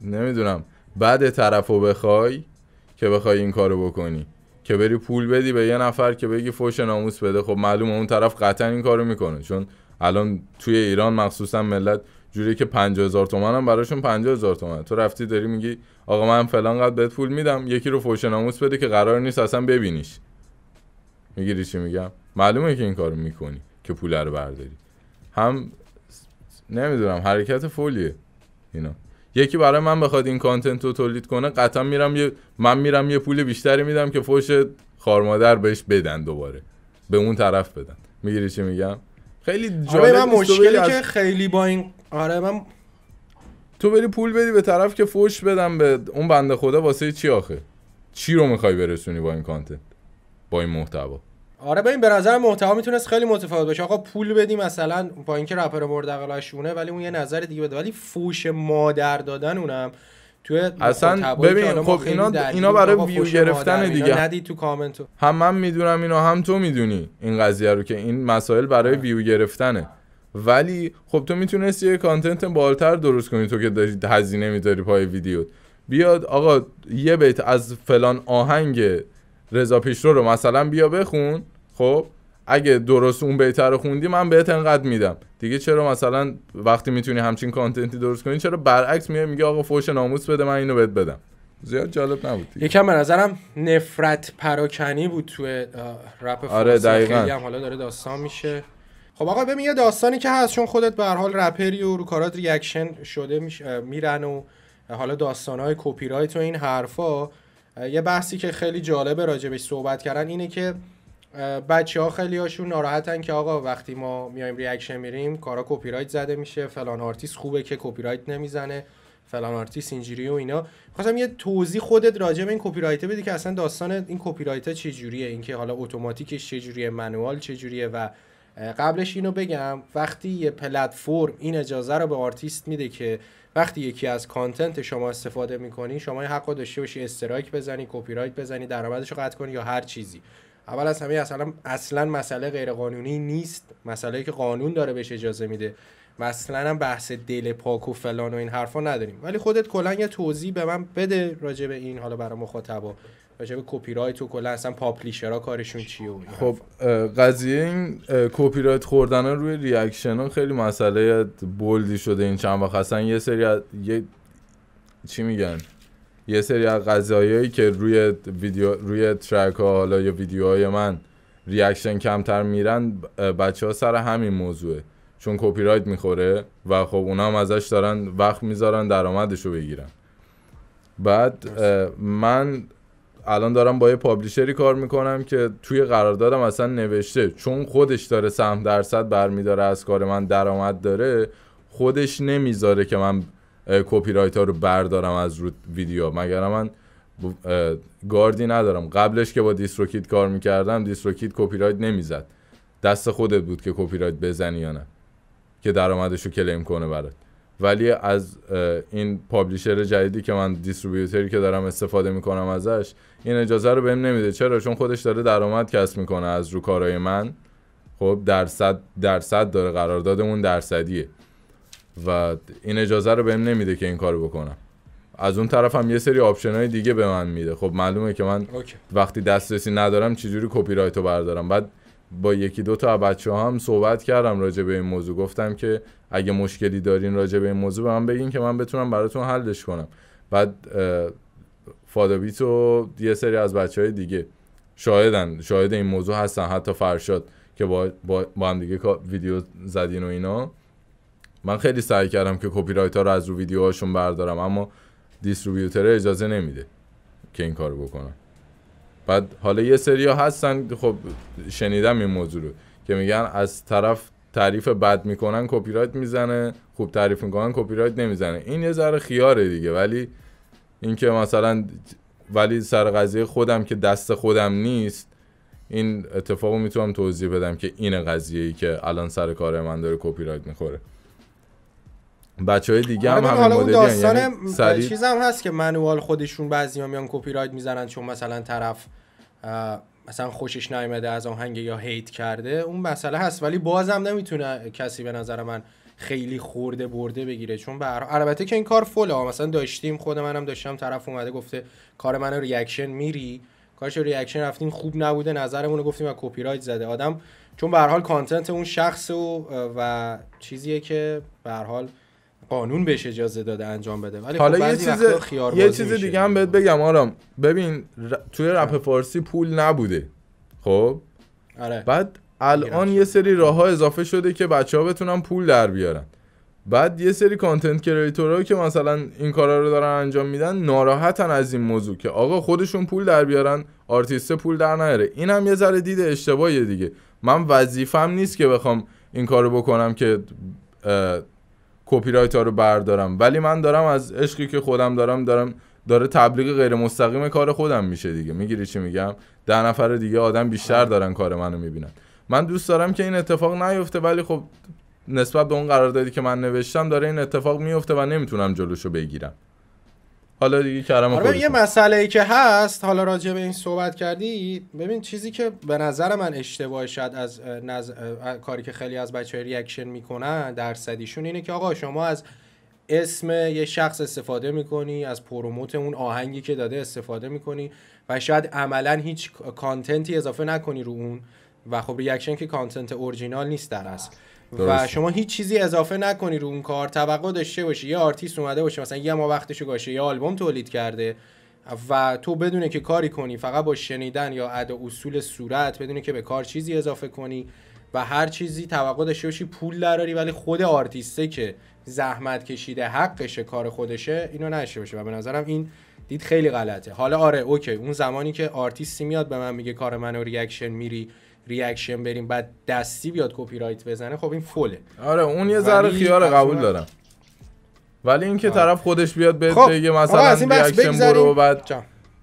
نمیدونم بعد طرف رو بخوای که بخوای این کارو بکنی که بری پول بدی به یه نفر که بگی فوش ناموس بده خب معلومه اون طرف قطعا این کارو میکنه چون الان توی ایران مخصوصا ملت جوری که 50000 تومان هم براشون 50000 تومن تو رفتی داری میگی آقا من فلان قد بهت پول میدم یکی رو فوش ناموس بده که قرار نیست اصلا ببینیش میگیری چی میگم معلومه که این کارو میکنی که پول رو برداری هم نمیدونم حرکت فولیه اینا یکی برای من بخواد این کانتنت رو تولید کنه قطعا میرم یه من میرم یه پول بیشتری میدم که فوش خارمادر بهش بدن دوباره به اون طرف بدن میگیری چی میگم خیلی آره، جالب آره من مشکلی که خیلی با این آره من تو بری پول بدی به طرف که فوش بدم به اون بنده خدا واسه چی آخه چی رو میخوای برسونی با این کانتنت با این محتوا آره ببین به نظر محتوا میتونست خیلی متفاوت باشه آقا پول بدی مثلا با اینکه رپر مردقلشونه ولی اون یه نظر دیگه بده ولی فوش مادر دادن اونم تو اصلا ببین خب اینا اینا برای ویو گرفتن دیگه تو کامنتو هم من میدونم اینو هم تو میدونی این قضیه رو که این مسائل برای ویو گرفتنه ولی خب تو میتونستی یه کانتنت بالتر درست کنی تو که داری هزینه میذاری پای ویدیو بیاد آقا یه بیت از فلان آهنگ رضا پیشرو رو مثلا بیا بخون خب اگه درست اون بهتر رو خوندی من بهت انقدر میدم دیگه چرا مثلا وقتی میتونی همچین کانتنتی درست کنی چرا برعکس میای میگه آقا فوش ناموس بده من اینو بهت بدم زیاد جالب نبود دیگه. یکم به نظرم نفرت پراکنی بود توی رپ فارسی آره خیلی هم حالا داره داستان میشه خب آقا ببین یه داستانی که هست چون خودت به هر حال رپری و رو کارات ریاکشن شده میرن و حالا داستانهای کپی رایت و این حرفا یه بحثی که خیلی جالبه راجبش صحبت کردن اینه که بچه ها خیلی هاشون ناراحتن که آقا وقتی ما میایم ریاکشن میریم کارا کپی رایت زده میشه فلان آرتیست خوبه که کپی رایت نمیزنه فلان آرتیست اینجوری و اینا خواستم یه توضیح خودت راجع به این کپی رایت بدی که اصلا داستان این کپی رایت چه جوریه اینکه حالا اتوماتیکش چه جوریه منوال چه جوریه و قبلش اینو بگم وقتی یه پلتفرم این اجازه رو به آرتیست میده که وقتی یکی از کانتنت شما استفاده میکنی شما حق داشته باشی استرایک بزنی کپی رایت بزنی درآمدش رو قطع کنی یا هر چیزی اول از همه اصلا اصلا مسئله غیر قانونی نیست مسئله که قانون داره بهش اجازه میده و اصلا هم بحث دل پاک و فلان و این حرفا نداریم ولی خودت کلا یه توضیح به من بده راجع به این حالا برای مخاطبا راجع به کپی رایت و کلا اصلا پاپلیشرا کارشون چیه خب قضیه این کپی رایت خوردن روی ریاکشن ها خیلی مسئله بلدی شده این چند وقت اصلا یه سری یه چی میگن یه سری از غذایایی که روی ویدیو روی ترک ها حالا یا ویدیوهای من ریاکشن کمتر میرن بچه ها سر همین موضوعه چون کپی رایت میخوره و خب اونا هم ازش دارن وقت میذارن درآمدش رو بگیرن بعد من الان دارم با یه پابلیشری کار میکنم که توی قراردادم اصلا نوشته چون خودش داره سهم درصد برمیداره از کار من درآمد داره خودش نمیذاره که من کپی رایت ها رو بردارم از رو ویدیو مگر من گاردی ندارم قبلش که با دیسروکیت کار میکردم دیسروکیت کپی رایت نمیزد دست خودت بود که کپی رایت بزنی یا نه که درآمدش رو کلیم کنه برات ولی از این پابلیشر جدیدی که من دیستریبیوتوری که دارم استفاده میکنم ازش این اجازه رو بهم نمیده چرا چون خودش داره درآمد کسب میکنه از رو کارهای من خب درصد درصد داره قراردادمون درصدیه و این اجازه رو بهم نمیده که این کارو بکنم از اون طرف هم یه سری آپشن های دیگه به من میده خب معلومه که من وقتی دسترسی ندارم چجوری کپی رایت رو بردارم بعد با یکی دو تا بچه هم صحبت کردم راجع به این موضوع گفتم که اگه مشکلی دارین راجع به این موضوع به من بگین که من بتونم براتون حلش کنم بعد فادابیت و یه سری از بچه های دیگه شاهدن شاهد این موضوع هستن حتی فرشاد که با, با, با هم دیگه ویدیو زدین و اینا من خیلی سعی کردم که کپی ها رو از رو ویدیوهاشون بردارم اما دیستریبیوتر اجازه نمیده که این کارو بکنم بعد حالا یه سری هستن خب شنیدم این موضوع رو که میگن از طرف تعریف بد میکنن کپی رایت میزنه خوب تعریف میکنن کپی رایت نمیزنه این یه ذره خیاره دیگه ولی اینکه مثلا ولی سر قضیه خودم که دست خودم نیست این اتفاقو میتونم توضیح بدم که این قضیه ای که الان سر کار من داره کپی رایت میخوره بچه های دیگه آره هم همین مدلی یعنی داستان یعنی سری... چیز هم هست که منوال خودشون بعضی میان کپی رایت میزنن چون مثلا طرف مثلا خوشش نیامده از آهنگ یا هیت کرده اون مسئله هست ولی بازم نمیتونه کسی به نظر من خیلی خورده برده بگیره چون بر البته که این کار فوله مثلا داشتیم خود منم داشتم طرف اومده گفته کار من ریاکشن میری کارش ریاکشن رفتیم خوب نبوده نظرمون رو گفتیم و کپی رایت زده آدم چون به حال کانتنت اون شخص و و چیزیه که به حال قانون بهش اجازه داده انجام بده ولی خب حالا یه چیز یه چیز دیگه هم بهت بگم آرام ببین توی رپ فارسی پول نبوده خب آره. بعد الان یه سری راه ها اضافه شده که بچه ها بتونن پول در بیارن بعد یه سری کانتنت کریتورها که مثلا این کارا رو دارن انجام میدن ناراحتن از این موضوع که آقا خودشون پول در بیارن آرتیسته پول در نیاره این هم یه ذره دید اشتباهیه دیگه من وظیفم نیست که بخوام این کارو بکنم که کپی رایت ها رو بردارم ولی من دارم از عشقی که خودم دارم دارم داره تبلیغ غیر مستقیم کار خودم میشه دیگه میگیری چی میگم ده نفر دیگه آدم بیشتر دارن کار منو میبینن من دوست دارم که این اتفاق نیفته ولی خب نسبت به اون قراردادی که من نوشتم داره این اتفاق میفته و نمیتونم جلوشو بگیرم حالا دیگه کرم آره یه مسئله ای که هست حالا راجع به این صحبت کردی ببین چیزی که به نظر من اشتباه شد از کاری که خیلی از بچه ریاکشن میکنن درصدیشون اینه که آقا شما از اسم یه شخص استفاده میکنی از پروموت اون آهنگی که داده استفاده میکنی و شاید عملا هیچ کانتنتی اضافه نکنی رو اون و خب ریاکشن که کانتنت اورجینال نیست در اصل و شما هیچ چیزی اضافه نکنی رو اون کار توقع داشته باشی یه آرتیست اومده باشه مثلا یه ما وقتشو گاشه یه آلبوم تولید کرده و تو بدونه که کاری کنی فقط با شنیدن یا ادا اصول صورت بدونه که به کار چیزی اضافه کنی و هر چیزی توقع داشته باشی پول دراری ولی خود آرتیسته که زحمت کشیده حقشه کار خودشه اینو نشه باشه و به نظرم این دید خیلی غلطه حالا آره اوکی اون زمانی که آرتیستی میاد به من میگه کار منو ریاکشن میری ریاکشن بریم بعد دستی بیاد کپی رایت بزنه خب این فوله آره اون یه ذره خیال قبول دارم ولی اینکه طرف خودش بیاد بهت خب. بگه مثلا ریاکشن برو و بعد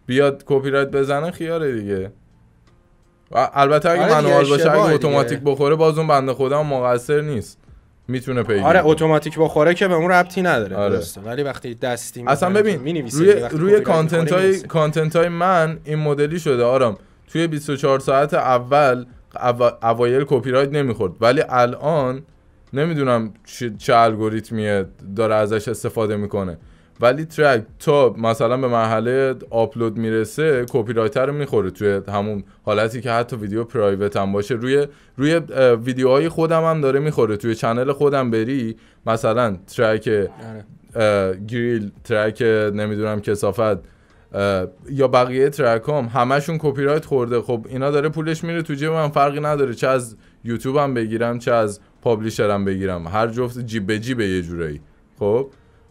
بیاد کپی رایت بزنه خیاره دیگه و البته اگه آره منوال باشه اگه اتوماتیک بخوره باز اون بنده خودم مقصر نیست میتونه پیگیری آره اتوماتیک بخوره که به اون ربطی نداره آره. درسته ولی وقتی دستی اصلا ببین می روی, روی کانتنت های, کانتنت های من این مدلی شده آرام توی 24 ساعت اول اوایل کپی رایت نمیخورد ولی الان نمیدونم چه الگوریتمیه داره ازش استفاده میکنه ولی ترک تا مثلا به مرحله آپلود میرسه کپی رایت رو میخوره توی همون حالتی که حتی ویدیو پرایوت هم باشه روی روی ویدیوهای خودم هم داره میخوره توی چنل خودم بری مثلا ترک گریل ترک نمیدونم کسافت یا بقیه ترکام همشون کپی رایت خورده خب اینا داره پولش میره تو جیب من فرقی نداره چه از یوتیوبم بگیرم چه از پابلیشرم بگیرم هر جفت جیب به جیب یه جورایی خب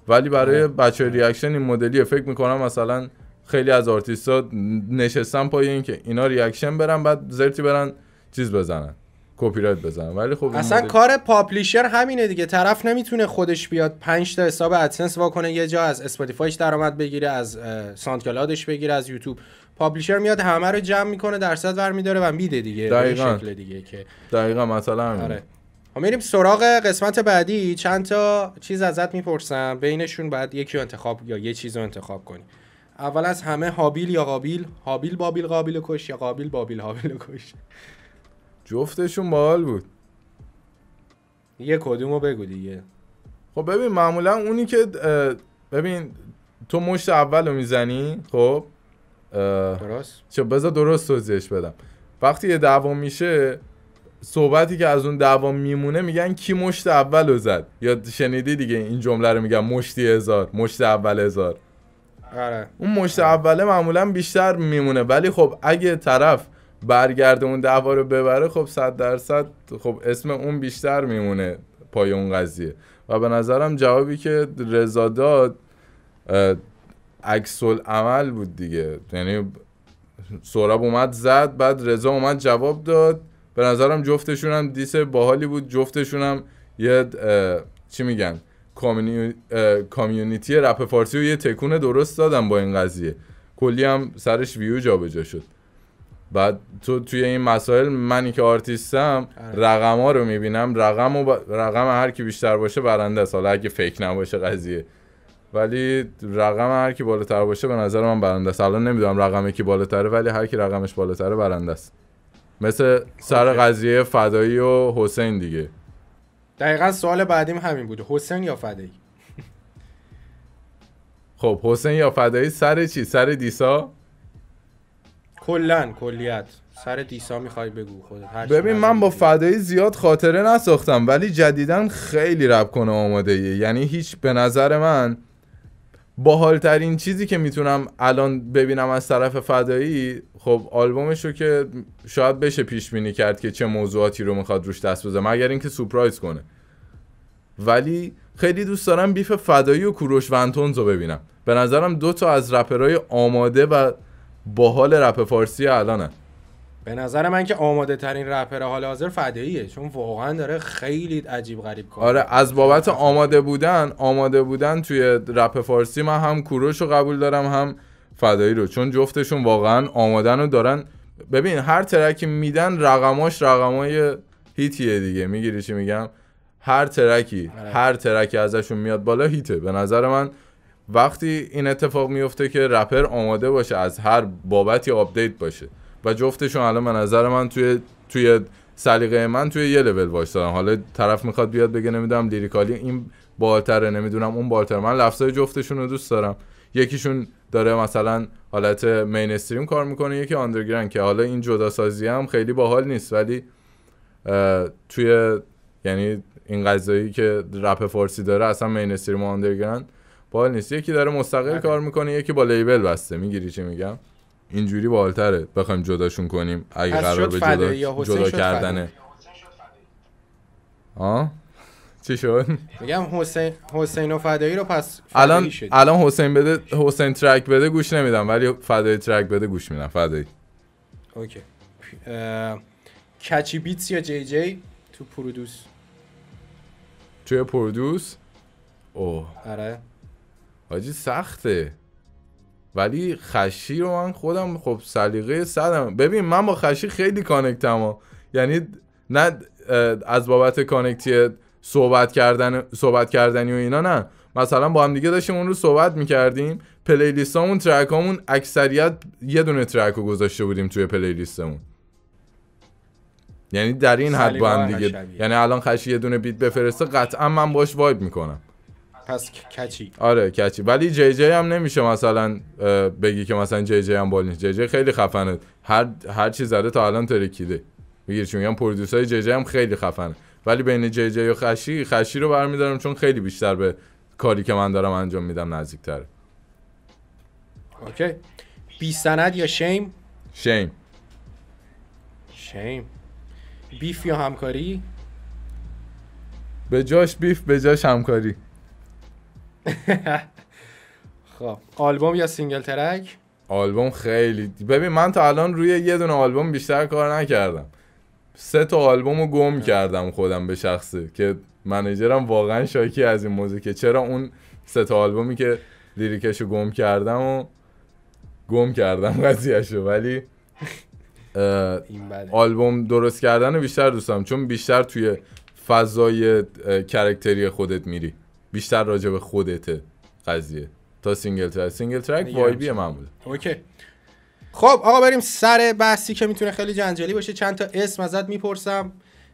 ولی برای آره. بچه ریاکشن آره. این مدلیه فکر میکنم مثلا خیلی از ها نشستن پای که اینا ریاکشن برن بعد زرتی برن چیز بزنن کپی رایت بزنم ولی خب اصلا مدل... کار پاپلیشر همینه دیگه طرف نمیتونه خودش بیاد 5 تا حساب ادسنس واکنه یه جا از اسپاتیفایش درآمد بگیره از ساندکلادش بگیره از یوتیوب پابلیشر میاد همه رو جمع میکنه درصد برمیداره و میده دیگه دقیقاً شکل دیگه که دقیقاً مثلا همین آره. خب میریم سراغ قسمت بعدی چند تا چیز ازت میپرسم بینشون بعد یکی انتخاب یا یه چیز انتخاب کنی اول از همه هابیل یا قابیل هابیل بابیل قابل کش یا قابیل بابیل هابیل کش جفتشون باحال بود یه رو بگو دیگه خب ببین معمولا اونی که ببین تو مشت اول رو میزنی خب درست چه بذار درست توضیحش بدم وقتی یه دعوا میشه صحبتی که از اون دعوا میمونه میگن کی مشت اول رو زد یا شنیدی دیگه این جمله رو میگن مشتی هزار مشت اول هزار آره. اون مشت اوله معمولا بیشتر میمونه ولی خب اگه طرف برگرده اون دعوا رو ببره خب صد درصد خب اسم اون بیشتر میمونه پای اون قضیه و به نظرم جوابی که رضا داد عکس عمل بود دیگه یعنی سوراب اومد زد بعد رضا اومد جواب داد به نظرم جفتشون هم دیس باحالی بود جفتشون هم یه چی میگن کامیونیتی رپ فارسی و یه تکون درست دادم با این قضیه کلی هم سرش ویو جابجا شد بعد تو توی این مسائل منی که آرتیستم آره. رقما رو میبینم رقم و رقم هر کی بیشتر باشه برنده است حالا اگه فکر نباشه قضیه ولی رقم هر کی بالاتر باشه به نظر من برنده است الان نمیدونم رقم کی بالاتره ولی هر کی رقمش بالاتره برنده است مثل سر قضیه فدایی و حسین دیگه دقیقا سوال بعدیم همین بوده حسین یا فدایی خب حسین یا فدایی سر چی سر دیسا کلا کلیت سر دیسا میخوای بگو خودت ببین من با فدایی زیاد خاطره نساختم ولی جدیدا خیلی رب کنه آماده ایه. یعنی هیچ به نظر من باحالترین چیزی که میتونم الان ببینم از طرف فدایی خب آلبومشو که شاید بشه پیش بینی کرد که چه موضوعاتی رو میخواد روش دست بزنه مگر اینکه سورپرایز کنه ولی خیلی دوست دارم بیف فدایی و کوروش ونتونز رو ببینم به نظرم دو تا از رپرای آماده و باحال رپ فارسی الانه به نظر من که آماده ترین رپر حال حاضر فداییه چون واقعا داره خیلی عجیب غریب کار آره از بابت آماده بودن آماده بودن توی رپ فارسی من هم کوروش رو قبول دارم هم فدایی رو چون جفتشون واقعا آمادن رو دارن ببین هر ترکی میدن رقماش رقمای هیتیه دیگه میگیری چی میگم هر ترکی آره. هر ترکی ازشون میاد بالا هیته به نظر من وقتی این اتفاق میفته که رپر آماده باشه از هر بابتی آپدیت باشه و جفتشون الان من نظر من توی توی سلیقه من توی یه لول دارم حالا طرف میخواد بیاد بگه نمیدونم لیریکالی این بالتره نمیدونم اون بالتره من لفظای جفتشون رو دوست دارم یکیشون داره مثلا حالت مینستریم کار میکنه یکی آندرگرند که حالا این جدا سازی هم خیلی باحال نیست ولی توی یعنی این قضایی که رپ فارسی داره اصلا مینستریم و آندرگرند باحال نیست یکی داره مستقل بله. کار میکنه یکی با لیبل بسته میگیری چی میگم اینجوری بالتره بخوایم جداشون کنیم اگه قرار به جدا, جدا کردنه آه چی شد میگم حسین حسین و فدایی رو پس الان شد. الان حسین بده حسین ترک بده گوش نمیدم ولی فدایی ترک بده گوش میدم فدایی اوکی کچی بیتس یا جی جی تو پرودوس توی پرودوس اوه آره حاجی سخته ولی خشی رو من خودم خب سلیقه سرم ببین من با خشی خیلی کانکتم ها. یعنی نه از بابت کانکتی صحبت کردن صحبت کردنی و اینا نه مثلا با هم دیگه داشتیم اون رو صحبت میکردیم پلیلیستامون ترکامون اکثریت یه دونه ترک گذاشته بودیم توی پلیلیستمون یعنی در این حد با هم دیگه یعنی الان خشی یه دونه بیت بفرسته قطعا من باش وایب میکنم پس کچی آره کچی ولی جی جی هم نمیشه مثلا بگی که مثلا جی جی هم بال جی جی خیلی خفنه هر هر چی زده تا الان ترکیده میگیر چون میگم پرودوسای جی جی هم خیلی خفنه ولی بین جی جی و خشی خشی رو برمیدارم چون خیلی بیشتر به کاری که من دارم انجام میدم تره اوکی بی سند یا شیم شیم شیم بیف یا همکاری به جاش بیف به جاش همکاری خب آلبوم یا سینگل ترک آلبوم خیلی ببین من تا الان روی یه دونه آلبوم بیشتر کار نکردم سه تا آلبوم رو گم کردم خودم به شخصه که منیجرم واقعا شاکی از این موضوع که چرا اون سه تا آلبومی که لیریکش گم کردم و گم کردم قضیهش رو ولی بله. آلبوم درست کردن بیشتر دوستم چون بیشتر توی فضای کرکتری خودت میری بیشتر راجع به خودته قضیه تا سینگل ترک سینگل ترک وایبی معموله اوکی خب آقا بریم سر بحثی که میتونه خیلی جنجالی باشه چند تا اسم ازت میپرسم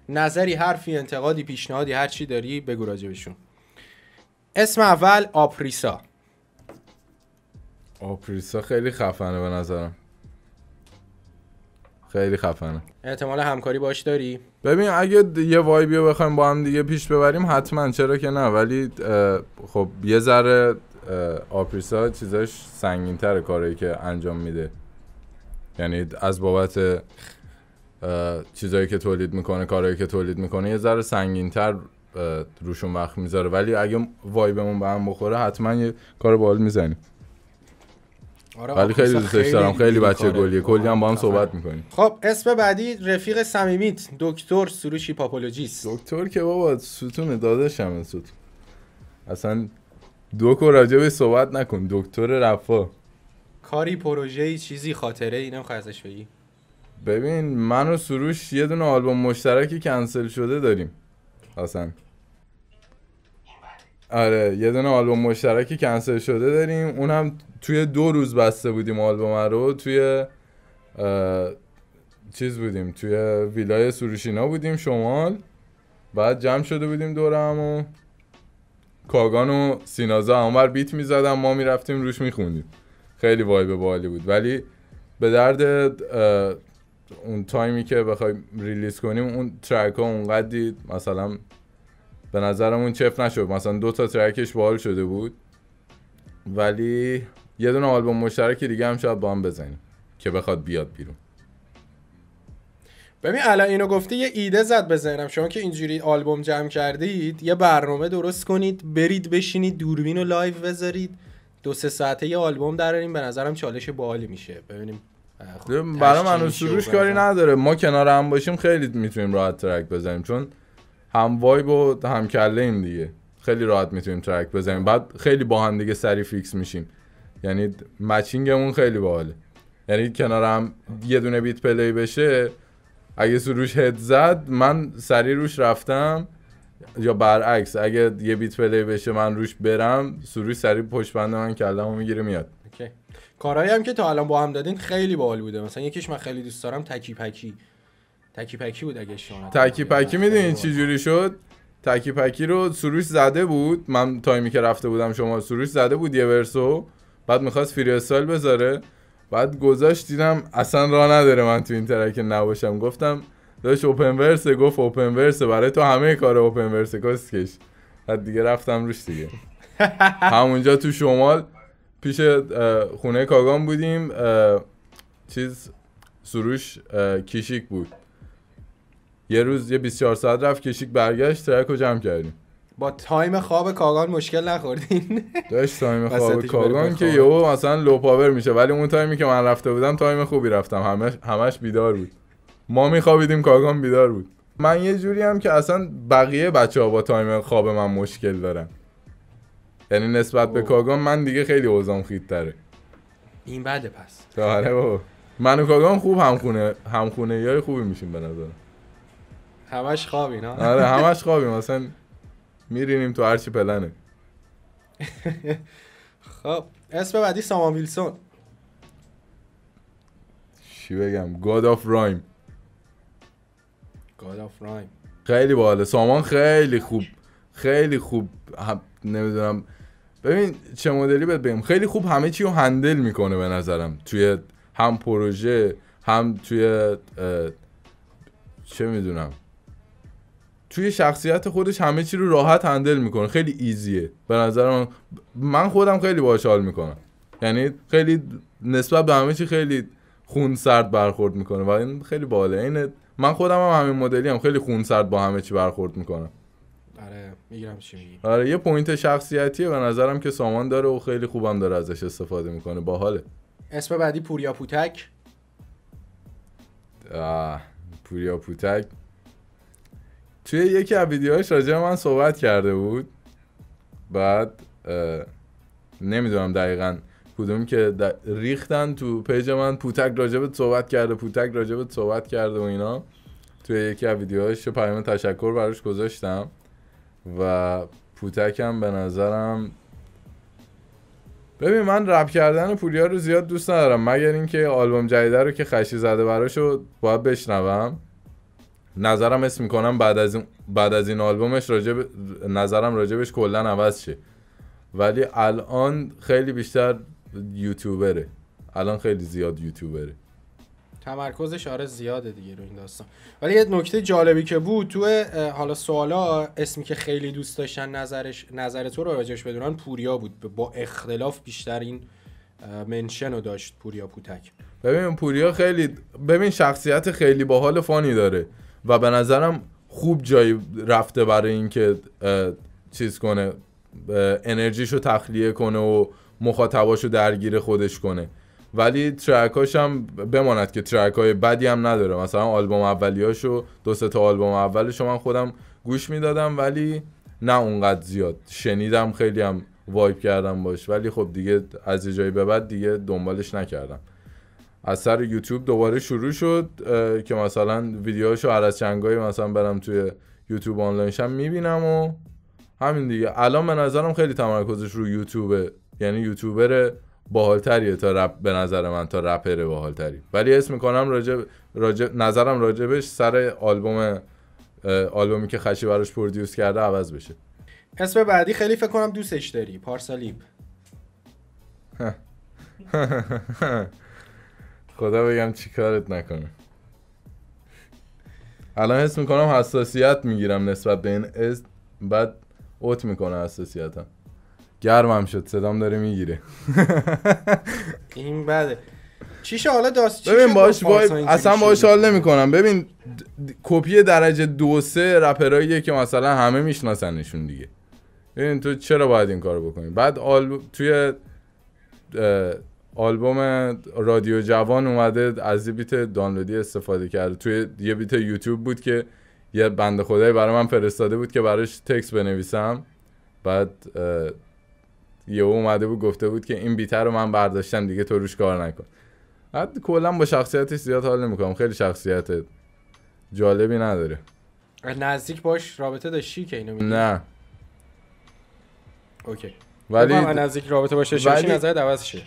نظری حرفی انتقادی پیشنهادی هر چی داری بگو بهشون اسم اول آپریسا آپریسا خیلی خفنه به نظرم خیلی خفنه احتمال همکاری باش داری ببین اگه یه وایبی رو بخوایم با هم دیگه پیش ببریم حتما چرا که نه ولی خب یه ذره آپریسا چیزاش سنگین تر کاری که انجام میده یعنی از بابت چیزایی که تولید میکنه کارهایی که تولید میکنه یه ذره سنگین تر روشون وقت میذاره ولی اگه وایبمون به هم بخوره حتما یه کار بال میزنیم آره، ولی خیلی دوستش دارم خیلی بچه گلیه کلی هم با هم آره، صحبت میکنیم خب اسم بعدی رفیق صمیمیت دکتر سروشی پاپولوژیست دکتر که بابا ستون داداشم ستون اصلا کو راجع صحبت نکن دکتر رفا کاری پروژه چیزی خاطره ای نمیخوای ازش بگی ببین من و سروش یه دونه آلبوم مشترکی کنسل شده داریم اصلا آره یه دونه آلبوم مشترکی کنسل شده داریم هم توی دو روز بسته بودیم آلبوم رو توی چیز بودیم توی ویلای سروشینا بودیم شمال بعد جمع شده بودیم دور هم و کاگان و سینازا همبر بیت میزدم ما میرفتیم روش میخوندیم خیلی به بالی بود ولی به درد اون تایمی که بخوایم ریلیز کنیم اون ترک ها اونقدی مثلا به اون چف نشد مثلا دو تا ترکش باحال شده بود ولی یه دونه آلبوم مشترک دیگه هم شاید با هم بزنیم که بخواد بیاد بیرون ببین الان اینو گفته یه ایده زد بزنم. شما که اینجوری آلبوم جمع کردید یه برنامه درست کنید برید بشینید دوربین و لایو بذارید دو سه ساعته یه آلبوم دراریم به نظرم چالش باحالی میشه ببینیم خب، برای منو سروش کاری نداره ما کنار هم باشیم خیلی میتونیم راحت ترک بزنیم چون هم وایب و هم کله این دیگه خیلی راحت میتونیم ترک بزنیم بعد خیلی با هم دیگه سری فیکس میشیم یعنی مچینگمون خیلی باحاله یعنی کنارم یه دونه بیت پلی بشه اگه سروش هد زد من سری روش رفتم یا برعکس اگه یه بیت پلی بشه من روش برم سروش سری پشت بند من کلمو میگیره میاد اوکی. کارهایی هم که تا الان با هم دادین خیلی باحال بوده مثلا یکیش من خیلی دوست دارم تکی پکی تکی پکی بود اگه شما تکی پکی میدونین چی جوری شد تکی پکی رو سروش زده بود من تایمی که رفته بودم شما سروش زده بود یه ورسو بعد میخواست فری استایل بذاره بعد گذاشت دیدم اصلا راه نداره من تو این ترک نباشم گفتم داشت اوپن ورس گفت اوپن ورسه برای تو همه کار اوپن ورسه کش بعد دیگه رفتم روش دیگه همونجا تو شمال پیش خونه کاگان بودیم چیز سروش کیشیک بود یه روز یه 24 ساعت رفت کشیک برگشت ترک رو جمع کردیم با تایم خواب کاگان مشکل نخوردین داشت تایم خواب کاگان که یهو مثلا لو پاور میشه ولی اون تایمی که من رفته بودم تایم خوبی رفتم همش همش بیدار بود ما میخوابیدیم کاگان بیدار بود من یه جوری هم که اصلا بقیه بچه ها با تایم خواب من مشکل دارن یعنی نسبت به کاگان من دیگه خیلی اوزام داره. این بعد پس آره بابا من و کاگان خوب همخونه همخونه یای خوبی میشیم به نظرم همش خوابین نه آره همش خوابیم مثلا میرینیم تو هرچی پلنه خب اسم بعدی سامان ویلسون چی بگم گاد آف رایم گاد آف رایم خیلی باحاله سامان خیلی خوب خیلی خوب نمیدونم ببین چه مدلی بهت بگم خیلی خوب همه چی رو هندل میکنه به نظرم توی هم پروژه هم توی چه میدونم توی شخصیت خودش همه چی رو راحت هندل میکنه خیلی ایزیه به نظر من من خودم خیلی باحال حال میکنم یعنی خیلی نسبت به همه چی خیلی خون سرد برخورد میکنه و این خیلی باله این من خودم هم همین مدلی هم خیلی خون سرد با همه چی برخورد میکنم آره میگیرم آره یه پوینت شخصیتیه به نظرم که سامان داره و خیلی خوبم داره ازش استفاده میکنه باحاله اسم بعدی پوریا پوتک آه. پوریا پوتک توی یکی از ویدیوهاش راجع من صحبت کرده بود بعد نمیدونم دقیقا کدوم که ریختن تو پیج من پوتک راجبت صحبت کرده پوتک راجبت صحبت کرده و اینا توی یکی از ویدیوهاش پیام تشکر براش گذاشتم و پوتکم به نظرم ببین من رپ کردن پوریا رو زیاد دوست ندارم مگر اینکه آلبوم جدیده رو که خشی زده رو باید بشنوم نظرم اسم میکنم بعد از این بعد از این آلبومش راجب نظرم راجبش کلا عوض شه ولی الان خیلی بیشتر یوتیوبره الان خیلی زیاد یوتیوبره تمرکزش آره زیاده دیگه رو این داستان ولی یه نکته جالبی که بود تو حالا سوالا اسمی که خیلی دوست داشتن نظرش نظر تو رو راجعش بدونن پوریا بود با اختلاف بیشتر این منشن رو داشت پوریا پوتک ببین پوریا خیلی ببین شخصیت خیلی باحال فانی داره و به نظرم خوب جایی رفته برای اینکه چیز کنه انرژیشو تخلیه کنه و مخاطباشو درگیر خودش کنه ولی ترکاش هم بماند که ترک های بدی هم نداره مثلا آلبوم اولیاشو دو سه تا آلبوم اولشو من خودم گوش میدادم ولی نه اونقدر زیاد شنیدم خیلی هم وایب کردم باش ولی خب دیگه از یه جایی به بعد دیگه دنبالش نکردم از سر یوتیوب دوباره شروع شد که مثلا ویدیوهاشو هر از چنگایی مثلا برم توی یوتیوب شم میبینم و همین دیگه الان به نظرم خیلی تمرکزش رو یوتیوبه یعنی یوتیوبر باحالتریه تا به نظر من تا رپر باحالتری ولی اسم کنم راجع راجب... نظرم راجبش سر آلبوم آلبومی که خشی براش پرودیوس کرده عوض بشه اسم بعدی خیلی فکر کنم دوستش داری پارسالیب خدا بگم چی نکنه الان حس میکنم حساسیت میگیرم نسبت به این از بعد اوت میکنه حساسیتم گرمم شد صدام داره میگیره این بده چیش حالا داست ببین باش با. اصلا باش حال نمیکنم ببین کپی درجه دو سه رپراییه که مثلا همه میشناسنشون دیگه ببین تو چرا باید این کارو بکنی بعد آل... توی آلبوم رادیو جوان اومده از یه بیت دانلودی استفاده کرده توی یه بیت یوتیوب بود که یه بند خدایی برای من فرستاده بود که براش تکس بنویسم بعد یه اومده بود گفته بود که این بیتر رو من برداشتم دیگه تو روش کار نکن بعد کلا با شخصیتش زیاد حال نمیکنم خیلی شخصیت جالبی نداره نزدیک باش رابطه داشتی که اینو میدید. نه اوکی ولی نزدیک رابطه باشه ولی... نظر عوض شه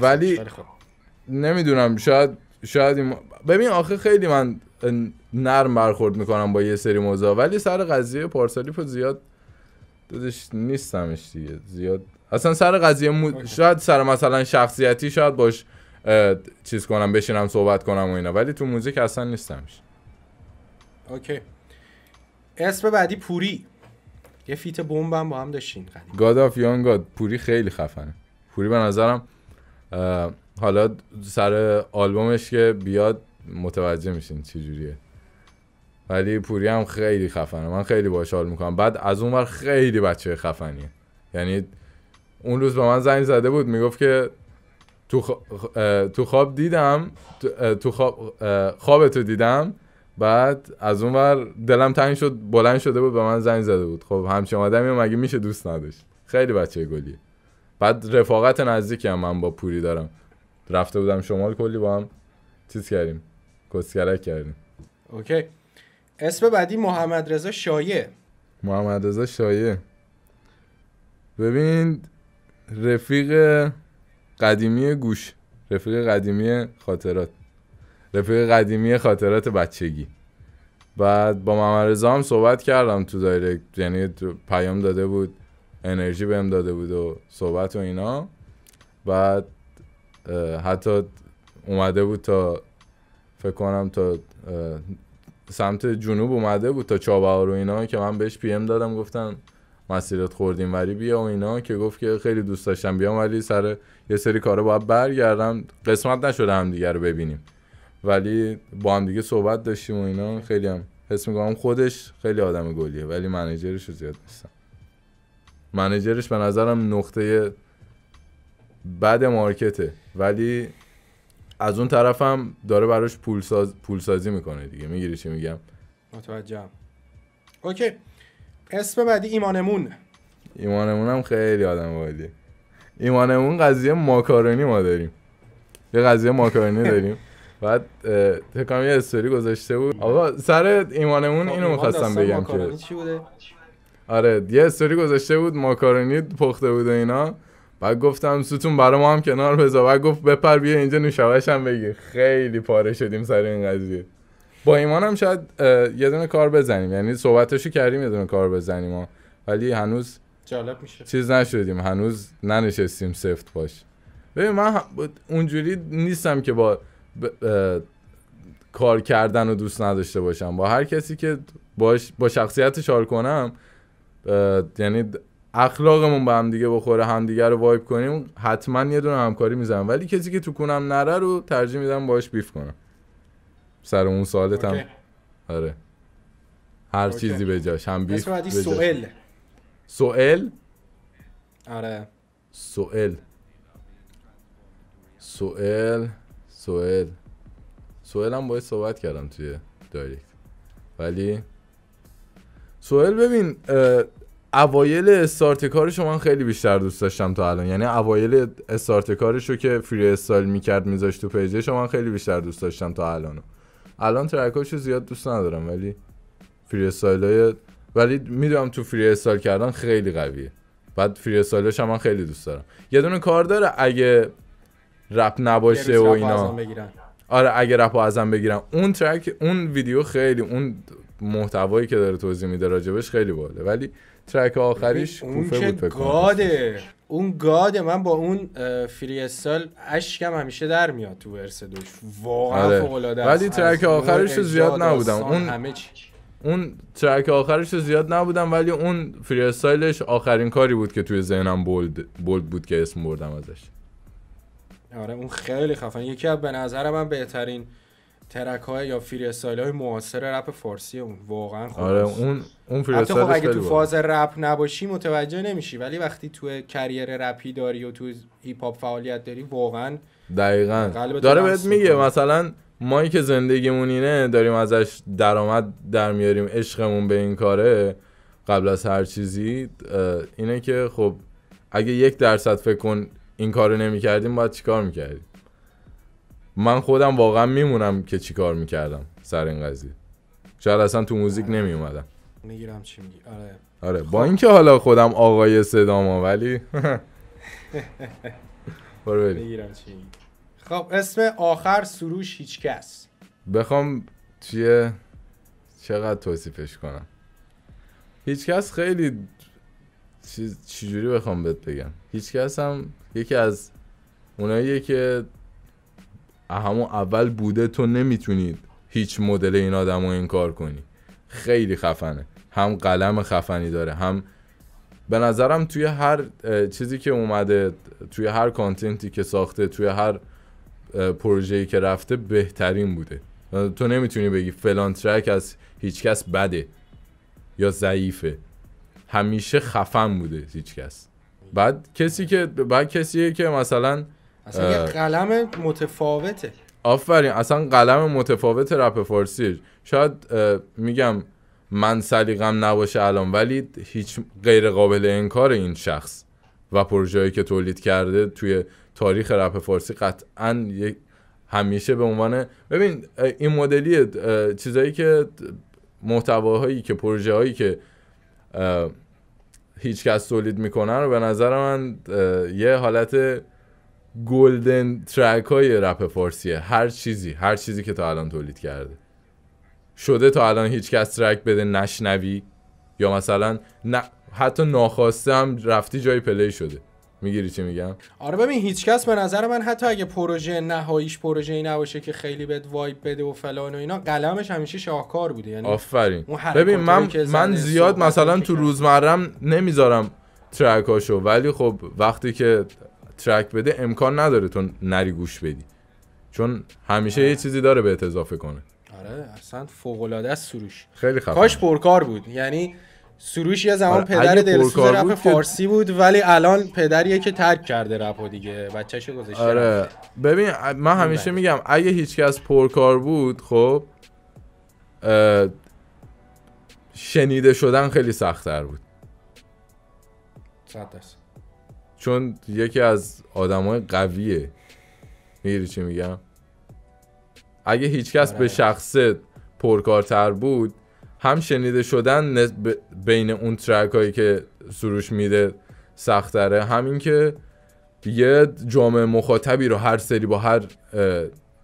ولی خب. نمیدونم شاید شاید ببین آخه خیلی من نرم برخورد میکنم با یه سری موضوع ولی سر قضیه پارسالیف زیاد دادش نیستمش دیگه زیاد اصلا سر قضیه مو... شاید سر مثلا شخصیتی شاید باش چیز کنم بشینم صحبت کنم و اینا ولی تو موزیک اصلا نیستمش اوکی اسم بعدی پوری یه فیت بمب هم با هم داشتین قدیم گاد آف یان گاد پوری خیلی خفنه پوری به نظرم حالا سر آلبومش که بیاد متوجه میشین چی جوریه ولی پوری هم خیلی خفنه من خیلی باش حال میکنم بعد از اون بر خیلی بچه خفنیه یعنی اون روز به من زنگ زده بود میگفت که تو, تو خواب دیدم تو, خواب خوابتو دیدم بعد از اون دلم تنگ شد بلند شده بود به من زنگ زده بود خب همچین آدمی مگه میشه دوست نداشت خیلی بچه گلی بعد رفاقت نزدیکی هم من با پوری دارم رفته بودم شمال کلی با هم چیز کردیم کسکرک کردیم اوکی اسم بعدی محمد رضا شایه محمد رضا شایه ببین رفیق قدیمی گوش رفیق قدیمی خاطرات رفیق قدیمی خاطرات بچگی بعد با ممرزا هم صحبت کردم تو دایرکت یعنی تو پیام داده بود انرژی بهم داده بود و صحبت و اینا بعد حتی اومده بود تا فکر کنم تا سمت جنوب اومده بود تا چابهار و اینا که من بهش پیم دادم گفتم مسیرت خوردیم وری بیا و اینا که گفت که خیلی دوست داشتم بیام ولی سر یه سری کارا باید برگردم قسمت نشده هم دیگر رو ببینیم ولی با هم دیگه صحبت داشتیم و اینا خیلی هم حس میکنم خودش خیلی آدم گلیه ولی منیجرش رو زیاد نیستم منیجرش به نظرم نقطه بد مارکته ولی از اون طرف هم داره براش پول, ساز... سازی میکنه دیگه میگیری چی میگم متوجه. اوکی اسم بعدی ایمانمون ایمانمون هم خیلی آدم بایدی ایمانمون قضیه ماکارونی ما داریم یه قضیه ماکارونی داریم بعد فکر یه استوری گذاشته بود آقا سر ایمانمون خب، اینو می‌خواستم بگم که آره یه استوری گذاشته بود ماکارونی پخته بود و اینا بعد گفتم سوتون برای ما هم کنار بذار بعد گفت بپر بیا اینجا نوشابهش هم بگی خیلی پاره شدیم سر این قضیه با ایمان هم شاید یه دونه کار بزنیم یعنی صحبتشو کردیم یه دونه کار بزنیم ها. ولی هنوز جالب میشه چیز نشدیم هنوز ننشستیم سفت باش ببین من اونجوری نیستم که با ب... کار کردن رو دوست نداشته باشم با هر کسی که باش... با شخصیت شار کنم یعنی اخلاقمون به هم دیگه بخوره همدیگه رو وایب کنیم حتما یه دونه همکاری میزنم ولی کسی که تو کنم نره رو ترجیح میدم باش بیف کنم سر اون سوالت هم آره هر چیزی به جاش هم بیف جاش سوئل سوئل آره سوئل سوئل سوئل سوئل هم باید صحبت کردم توی دایرکت ولی سوئل ببین اوایل استارت کارشو من خیلی بیشتر دوست داشتم تا الان یعنی اوایل استارت کارشو که فری استایل میکرد میذاشت تو پیجش من خیلی بیشتر دوست داشتم تا الان الان ترکاشو زیاد دوست ندارم ولی فری استایل های ولی میدونم تو فری استایل کردن خیلی قویه بعد فری استایلش هم من خیلی دوست دارم یه دونه کار داره اگه رپ نباشه و اینا آره اگه رپ ازم بگیرن اون ترک اون ویدیو خیلی اون محتوایی که داره توضیح میده راجبش خیلی باله ولی ترک آخریش اون که بود گاده اون گاده من با اون فری استایل اشکم همیشه در میاد تو ورس دوش واقعا آره. فوق العاده ولی ترک آخرش زیاد نبودم اون اون ترک آخرش رو زیاد نبودم ولی اون فری استایلش آخرین کاری بود که توی ذهنم بولد, بولد بود که اسم بردم ازش آره اون خیلی خفن یکی از به نظر من بهترین ترک های یا فری استایل های معاصر رپ فارسی اون واقعا خوب آره اون اون فری خب اگه تو فاز رپ نباشی متوجه نمیشی ولی وقتی تو کریر رپی داری و تو هیپ هاپ فعالیت داری واقعا دقیقاً داره بهت میگه مثلا ما که زندگیمون اینه داریم ازش درآمد در میاریم عشقمون به این کاره قبل از هر چیزی اینه که خب اگه یک درصد فکر کن این کارو نمیکردیم باید چیکار میکردیم من خودم واقعا میمونم که چیکار میکردم سر این قضیه شاید اصلا تو موزیک نمی آره. نمیومدم میگیرم چی میگی آره آره با اینکه حالا خودم آقای صداما ولی برو بریم میگیرم چی میگی خب اسم آخر سروش هیچکس بخوام چیه چقدر توصیفش کنم هیچکس خیلی چیز چجوری بخوام بهت بگم هیچکس هم یکی از اوناییه که همون اول بوده تو نمیتونید هیچ مدل این آدم رو انکار کنی خیلی خفنه هم قلم خفنی داره هم به نظرم توی هر چیزی که اومده توی هر کانتنتی که ساخته توی هر پروژه‌ای که رفته بهترین بوده تو نمیتونی بگی فلان ترک از هیچکس بده یا ضعیفه همیشه خفن بوده هیچکس بعد کسی که بعد کسیه که مثلا اصلا یه قلم متفاوته آفرین اصلا قلم متفاوت رپ فارسی شاید میگم من سلیقم نباشه الان ولی هیچ غیر قابل انکار این شخص و پروژه‌ای که تولید کرده توی تاریخ رپ فارسی قطعا همیشه به عنوان ببین این مدلی چیزایی که محتواهایی که پروژه که هیچکس تولید میکنن و به نظر من یه حالت گلدن ترک های رپ فارسیه هر چیزی هر چیزی که تا الان تولید کرده شده تا الان هیچکس ترک بده نشنوی یا مثلا نه حتی ناخواسته هم رفتی جای پلی شده میگیری چی میگم آره ببین هیچکس به نظر من حتی اگه پروژه نهاییش پروژه ای نباشه که خیلی بد وایب بده و فلان و اینا قلمش همیشه شاهکار بوده یعنی آفرین ببین من من زیاد مثلا تو روزمرم نمیذارم ترکاشو ولی خب وقتی که ترک بده امکان نداره تو نری گوش بدی چون همیشه یه آره. چیزی داره به اضافه کنه آره اصلا فوق العاده است سروش خیلی خفن کاش پرکار بود یعنی سروش یه زمان پدر دلسوز رپ فارسی بود ولی الان پدریه که ترک کرده رپو دیگه بچه‌شو گذاشته آره ببین من همیشه میگم اگه هیچکس پرکار بود خب شنیده شدن خیلی سختتر بود چون یکی از آدمای قویه میگیری چی میگم اگه هیچکس آره. به شخصه پرکارتر بود هم شنیده شدن بین اون ترک هایی که سروش میده سختره همین که یه جامعه مخاطبی رو هر سری با هر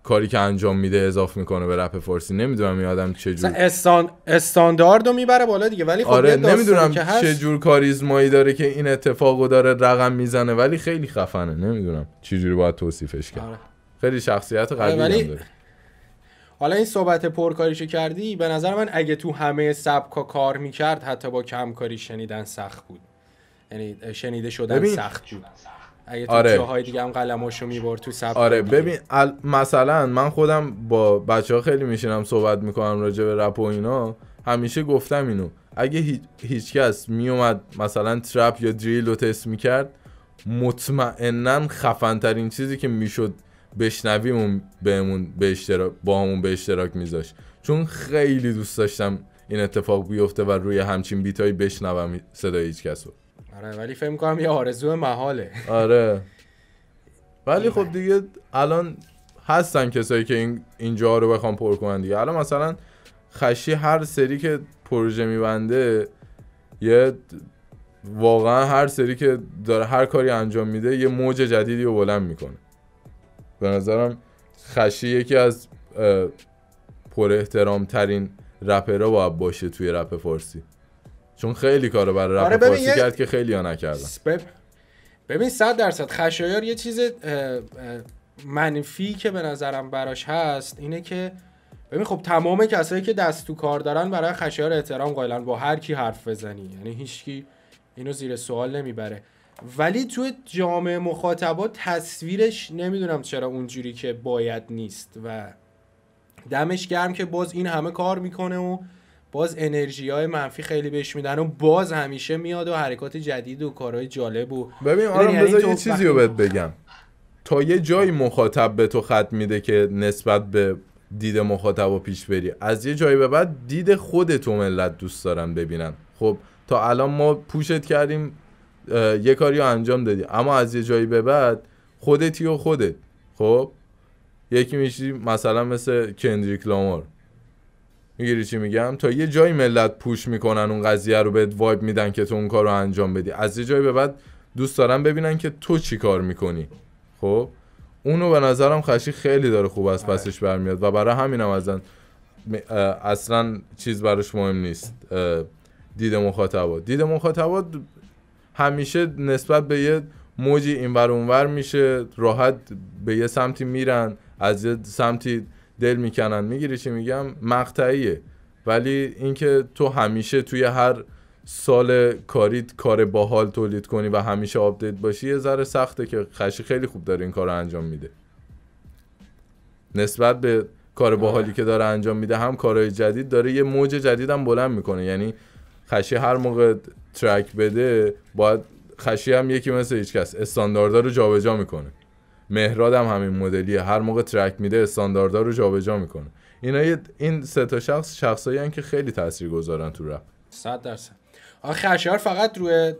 کاری که انجام میده اضاف میکنه به رپ فارسی نمیدونم این آدم چه جور استان... استاندارد رو میبره بالا دیگه ولی خب آره، نمیدونم که چه کاریزمایی داره که این اتفاقو داره رقم میزنه ولی خیلی خفنه نمیدونم چه باید توصیفش کرد آره. خیلی شخصیت آره، قوی آره داره حالا این صحبت پرکاریشو کردی به نظر من اگه تو همه سبکا کار میکرد حتی با کمکاری شنیدن سخت بود یعنی شنیده شدن سخت بود اگه تو آره. جاهای دیگه هم قلماشو میبرد تو سبک آره ببین مثلا من خودم با بچه ها خیلی میشینم صحبت میکنم راجع به رپ و اینا همیشه گفتم اینو اگه هی... هیچکس میومد مثلا ترپ یا دریل رو تست میکرد مطمئنا خفن ترین چیزی که میشد بشنویم بهمون به اشتراک با همون به اشتراک میذاش چون خیلی دوست داشتم این اتفاق بیفته و روی همچین بیتایی بشنوم صدای هیچ کس آره ولی فکر کنم یه آرزو محاله آره ولی خب آره. دیگه الان هستن کسایی که این اینجا رو بخوام پر کنن دیگه الان مثلا خشی هر سری که پروژه میبنده یه واقعا هر سری که داره هر کاری انجام میده یه موج جدیدی رو بلند میکنه به نظرم خشی یکی از پر احترام ترین رپرها باید باشه توی رپ فارسی چون خیلی کارو برای رپ آره، فارسی کرد که خیلی ها نکردن ببین صد درصد خشایار یه چیز منفی که به نظرم براش هست اینه که ببین خب تمام کسایی که دست تو کار دارن برای خشایار احترام قائلن با هر کی حرف بزنی یعنی هیچکی اینو زیر سوال نمیبره ولی تو جامعه مخاطبا تصویرش نمیدونم چرا اونجوری که باید نیست و دمش گرم که باز این همه کار میکنه و باز انرژی های منفی خیلی بهش میدن و باز همیشه میاد و حرکات جدید و کارهای جالب و ببین آرام یعنی یه چیزی رو بهت بگم تا یه جایی مخاطب به تو خط میده که نسبت به دید مخاطب و پیش بری از یه جایی به بعد دید خودتو ملت دوست دارن ببینن خب تا الان ما پوشت کردیم یه کاری رو انجام دادی اما از یه جایی به بعد خودتی و خودت خب یکی میشی مثلا مثل کندریک لامار میگیری چی میگم تا یه جایی ملت پوش میکنن اون قضیه رو بهت وایب میدن که تو اون کار رو انجام بدی از یه جایی به بعد دوست دارن ببینن که تو چی کار میکنی خب اونو به نظرم خشی خیلی داره خوب از آره. پسش برمیاد و برای همینم ازن اصلا چیز براش مهم نیست دید مخاطبات دید مخاطبات همیشه نسبت به یه موجی اینور اونور میشه راحت به یه سمتی میرن از یه سمتی دل میکنن میگیری چی میگم مقطعیه ولی اینکه تو همیشه توی هر سال کاریت کار باحال تولید کنی و همیشه آپدیت باشی یه ذره سخته که خشی خیلی خوب داره این کار رو انجام میده نسبت به کار باحالی آره. که داره انجام میده هم کارهای جدید داره یه موج جدیدم بلند میکنه یعنی خشی هر موقع ترک بده باید خشی هم یکی مثل هیچ کس استانداردها رو جابجا میکنه مهراد هم همین مدلیه هر موقع ترک میده استانداردها رو جابجا میکنه اینا این سه تا شخص شخصایی که خیلی تاثیر گذارن تو رپ 100 درصد خشیار فقط روی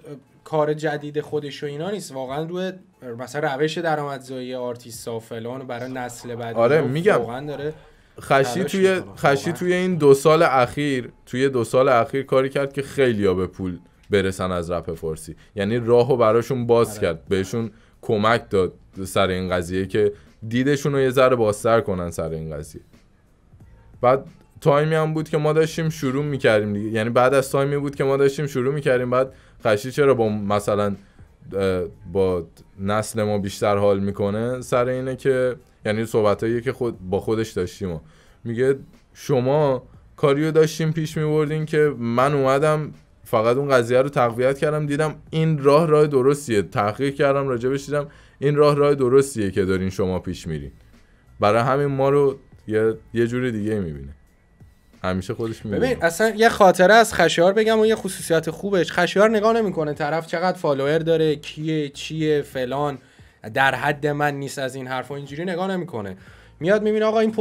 کار جدید خودش و اینا نیست واقعا روی مثلا روش درآمدزایی آرتیست و فلان برای نسل بعد. آره میگم واقعا داره خشی توی خشی توی این دو سال اخیر توی دو سال اخیر کاری کرد که خیلی ها به پول برسن از رپ فارسی یعنی راهو براشون باز آره. کرد بهشون کمک داد سر این قضیه که دیدشون رو یه ذره بازتر کنن سر این قضیه بعد تایمی هم بود که ما داشتیم شروع میکردیم دیگه یعنی بعد از تایمی بود که ما داشتیم شروع میکردیم بعد خشی چرا با مثلا با نسل ما بیشتر حال میکنه سر اینه که یعنی هایی که خود با خودش داشتیم و میگه شما کاریو داشتیم پیش میبردین که من اومدم فقط اون قضیه رو تقویت کردم دیدم این راه راه درستیه تحقیق کردم راجبش دیدم این راه راه درستیه که دارین شما پیش میرین برای همین ما رو یه, یه جور دیگه میبینه همیشه خودش میبینه ببین اصلا یه خاطره از خشیار بگم و یه خصوصیت خوبش خشیار نگاه نمیکنه طرف چقدر فالوور داره کیه چیه فلان در حد من نیست از این حرفا اینجوری نگاه نمیکنه میاد میبینه آقا این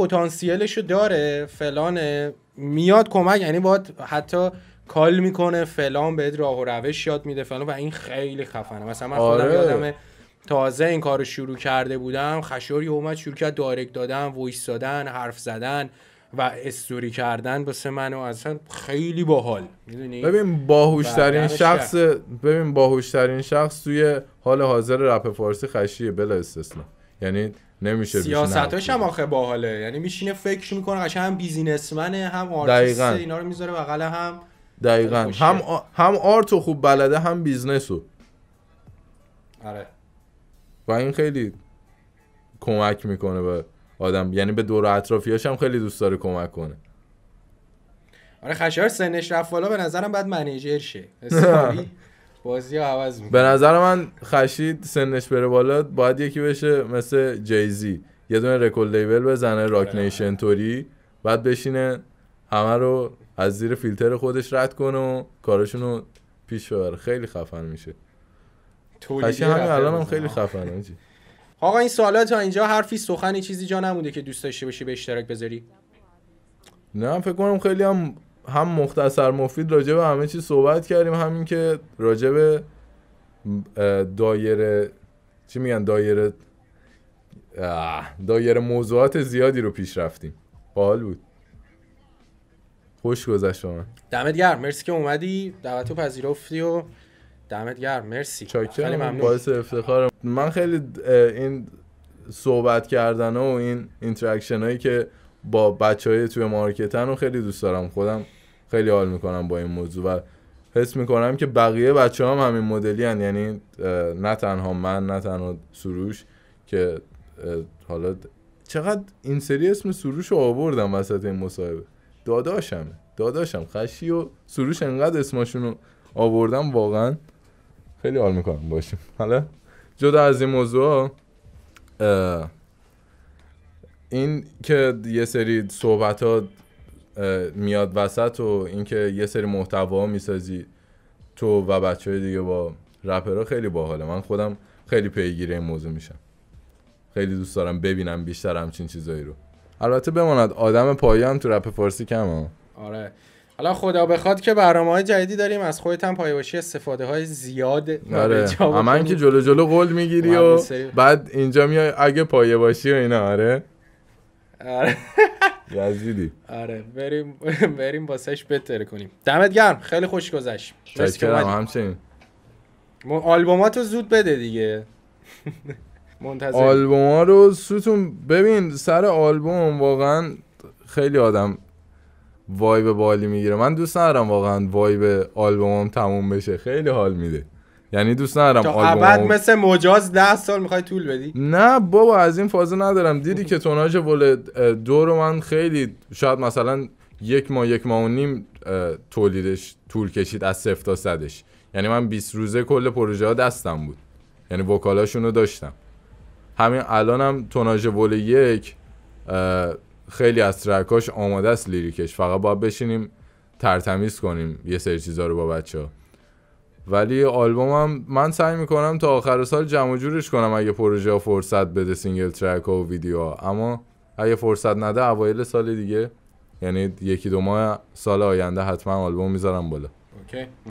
رو داره فلانه میاد کمک یعنی باید حتی کال میکنه فلان بهت راه و روش یاد میده فلان و این خیلی خفنه مثلا من خودم آره. یادمه تازه این کارو شروع کرده بودم خشوری اومد شروع کرد دارک دادن دادن حرف زدن و استوری کردن واسه من اصلا خیلی باحال میدونی ببین ترین شخص ببین باهوش ترین شخص توی حال حاضر رپ فارسی خشیه بلا استثنا یعنی نمیشه سیاستاش هم آخه باحاله یعنی میشینه فکر میکنه قشنگ هم بیزینسمنه هم آرتیست اینا رو میذاره بغل هم دقیقا خب، هم آ... هم آرتو خوب بلده هم بیزنسو آره و این خیلی کمک میکنه به آدم یعنی به دور اطرافیاش هم خیلی دوست داره کمک کنه آره خشار سنش رفت بالا به نظرم بعد منیجر شه بازی ها عوض میکنه به نظر من خشید سنش بره بالا باید یکی بشه مثل جیزی یه دونه رکورد لیبل بزنه راک آره. نیشن توری بعد بشینه همه رو از زیر فیلتر خودش رد کنه و کارشون پیش ببره خیلی خفن میشه خشی همین الان هم خیلی خفنه آقا این سوالات تا اینجا حرفی سخنی چیزی جا نمونده که دوست داشته باشی به اشتراک بذاری نه فکر کنم خیلی هم هم مختصر مفید راجع به همه چی صحبت کردیم همین که راجع به دایره چی میگن دایره دایره موضوعات زیادی رو پیش رفتیم باحال بود خوش گذشت من دمت گرم مرسی که اومدی دعوتو پذیرفتی و دمت گرم مرسی خیلی ممنون باعث افتخارم من خیلی این صحبت کردن و این اینتراکشن هایی که با بچه های توی مارکتن رو خیلی دوست دارم خودم خیلی حال میکنم با این موضوع و حس میکنم که بقیه بچه هم همین مدلی هن. یعنی نه تنها من نه تنها سروش که حالا چقدر این سری اسم سروش رو آوردم وسط این مصاحبه داداشمه داداشم خشی و سروش انقدر اسمشون رو آوردم واقعا خیلی حال میکنم باشیم حالا جدا از این موضوع این که یه سری صحبت ها میاد وسط و اینکه یه سری محتوا میسازی تو و بچه های دیگه با رپرها خیلی باحاله من خودم خیلی پیگیر این موضوع میشم خیلی دوست دارم ببینم بیشتر همچین چیزایی رو البته بماند آدم پایه هم تو رپ فارسی کم ها. آره حالا خدا بخواد که برنامه های جدیدی داریم از خودت هم پایباشی استفاده های زیاد آره من که جلو جلو قول میگیری و بعد اینجا میای اگه پایه باشی و اینا آره آره یزیدی آره بریم بریم واسش بتر کنیم دمت گرم خیلی خوش گذشت متشکرم همچنین آلبوماتو زود بده دیگه منتظر آلبوم ها رو سوتون ببین سر آلبوم واقعا خیلی آدم به بالی میگیره من دوست ندارم واقعا وایب آلبومم تموم بشه خیلی حال میده یعنی دوست ندارم تا بعد مثل مجاز ده سال میخوای طول بدی نه بابا از این فازه ندارم دیدی که توناژ ول دو رو من خیلی شاید مثلا یک ماه یک ماه و نیم تولیدش طول کشید از صفر تا صدش یعنی من 20 روزه کل پروژه ها دستم بود یعنی وکالاشونو داشتم همین الانم هم توناژ ول یک خیلی از ترکاش آماده است لیریکش فقط باید بشینیم ترتمیز کنیم یه سری چیزا رو با بچه ها ولی آلبومم من سعی میکنم تا آخر سال جمع جورش کنم اگه پروژه ها فرصت بده سینگل ترک ها و ویدیو ها اما اگه فرصت نده اوایل سال دیگه یعنی یکی دو ماه سال آینده حتما آلبوم میذارم بالا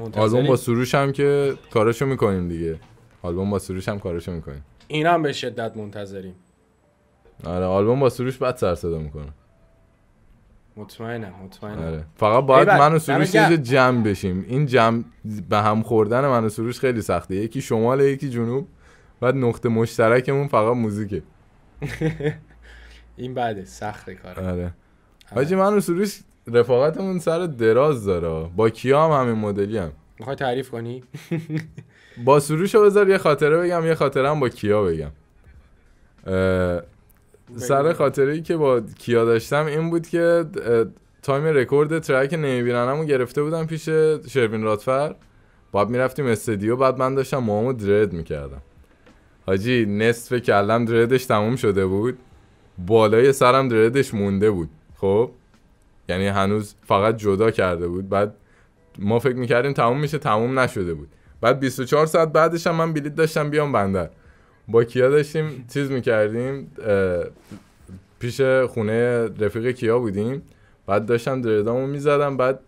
اوکی آلبوم با سروش هم که کارشو میکنیم دیگه آلبوم با سروش هم میکنیم این هم به شدت منتظریم آره آلبوم با سروش بد سر صدا میکنه مطمئنم مطمئنم آره. فقط باید من و سروش یه جمع بشیم این جمع به هم خوردن من و سروش خیلی سخته یکی شمال یکی جنوب بعد نقطه مشترکمون فقط موزیکه این بعده سخته کاره آره حاجی من و سروش رفاقتمون سر دراز داره با کیا هم همین مدلی هم میخوای تعریف کنی با سروش بذار یه خاطره بگم یه خاطره هم با کیا بگم سر خاطره ای که با کیا داشتم این بود که تایم رکورد ترک نمیبیننمو گرفته بودم پیش شروین رادفر بعد میرفتیم استدیو بعد من داشتم موامو درد میکردم حاجی نصف کلم دردش تموم شده بود بالای سرم دردش مونده بود خب یعنی هنوز فقط جدا کرده بود بعد ما فکر میکردیم تموم میشه تموم نشده بود بعد 24 ساعت بعدش من بلیت داشتم بیام بندر با کیا داشتیم چیز میکردیم پیش خونه رفیق کیا بودیم بعد داشتم دردامو میزدم بعد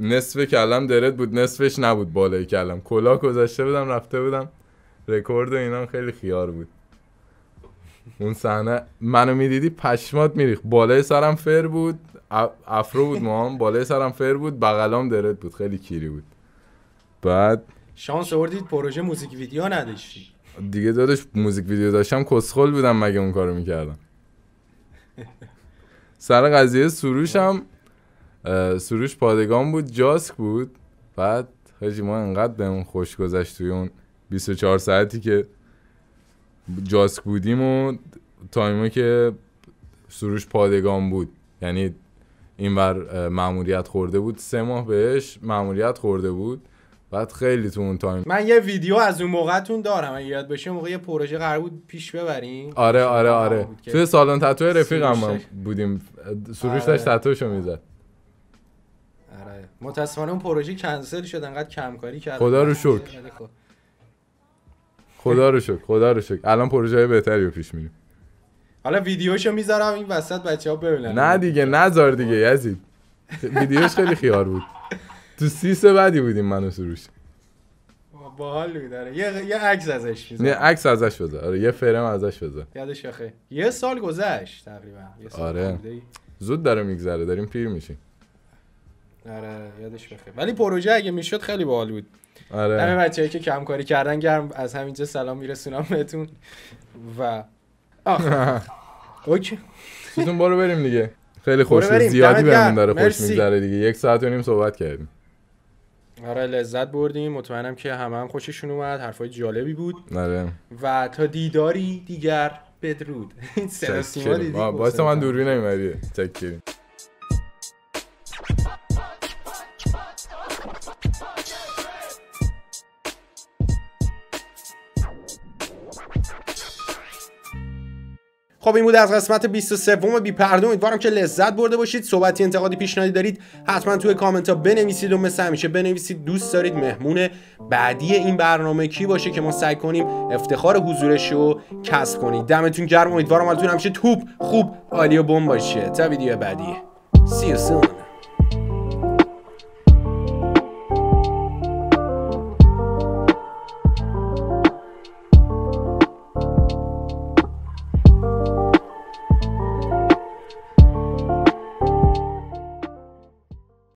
نصف کلم درد بود نصفش نبود بالای کلم کلا گذاشته بودم رفته بودم رکورد و اینا خیلی خیار بود اون صحنه منو میدیدی پشمات میریخ بالای سرم فر بود افرو بود مام بالای سرم فر بود بغلام درد بود خیلی کیری بود بعد شانس آوردید پروژه موزیک ویدیو نداشتید دیگه دادش موزیک ویدیو داشتم کسخل بودم مگه اون کارو میکردم سر قضیه سروشم هم سروش پادگان بود جاسک بود بعد حاجی ما انقدر به خوش گذشت توی اون 24 ساعتی که جاسک بودیم و تایمو که سروش پادگان بود یعنی این بر معمولیت خورده بود سه ماه بهش معمولیت خورده بود بعد خیلی تو اون تایم من یه ویدیو از اون موقعتون دارم اگه یاد باشه موقع یه پروژه قرار بود پیش ببریم آره آره آره توی سالن تتو رفیقم بودیم سروش داشت آره. تتوشو میزد آره متاسفانه اون پروژه کنسل شد انقدر کمکاری کرد خدا رو آره، شکر خب. خدا رو شکر خدا رو شکر الان پروژه های بهتری رو پیش میریم حالا ویدیوشو میذارم این وسط بچه ها ببینن نه دیگه نذار دیگه یزید ویدیوش خیلی خیار بود تو سیس بعدی بودیم من و سروش باحال بود آره یه یه عکس ازش بذار یه عکس ازش بذار آره یه فرم ازش بذار یادش آخه یه سال گذشت تقریبا یه سال آره زود داره میگذره داریم پیر میشیم آره یادش بخیر ولی پروژه اگه میشد خیلی باحال بود آره همه بچه‌ای که کاری کردن گرم از همینجا سلام میرسونم بهتون و آخ اوکی سوتون برو بریم دیگه خیلی خوش زیادی بهمون داره خوش میگذره دیگه یک ساعت و نیم صحبت کردیم آره لذت بردیم مطمئنم که همه هم خوششون اومد حرفای جالبی بود آره. و تا دیداری دیگر بدرود این سیما دیدی با من دوربی نمیمدی تکیریم خب این بود از قسمت 23 بی پرده امیدوارم که لذت برده باشید صحبتی انتقادی پیشنهادی دارید حتما توی کامنت ها بنویسید و مثل همیشه بنویسید دوست دارید مهمون بعدی این برنامه کی باشه که ما سعی کنیم افتخار حضورش رو کسب کنید دمتون گرم امیدوارم حالتون همیشه توپ خوب عالی و بم باشه تا ویدیو بعدی سی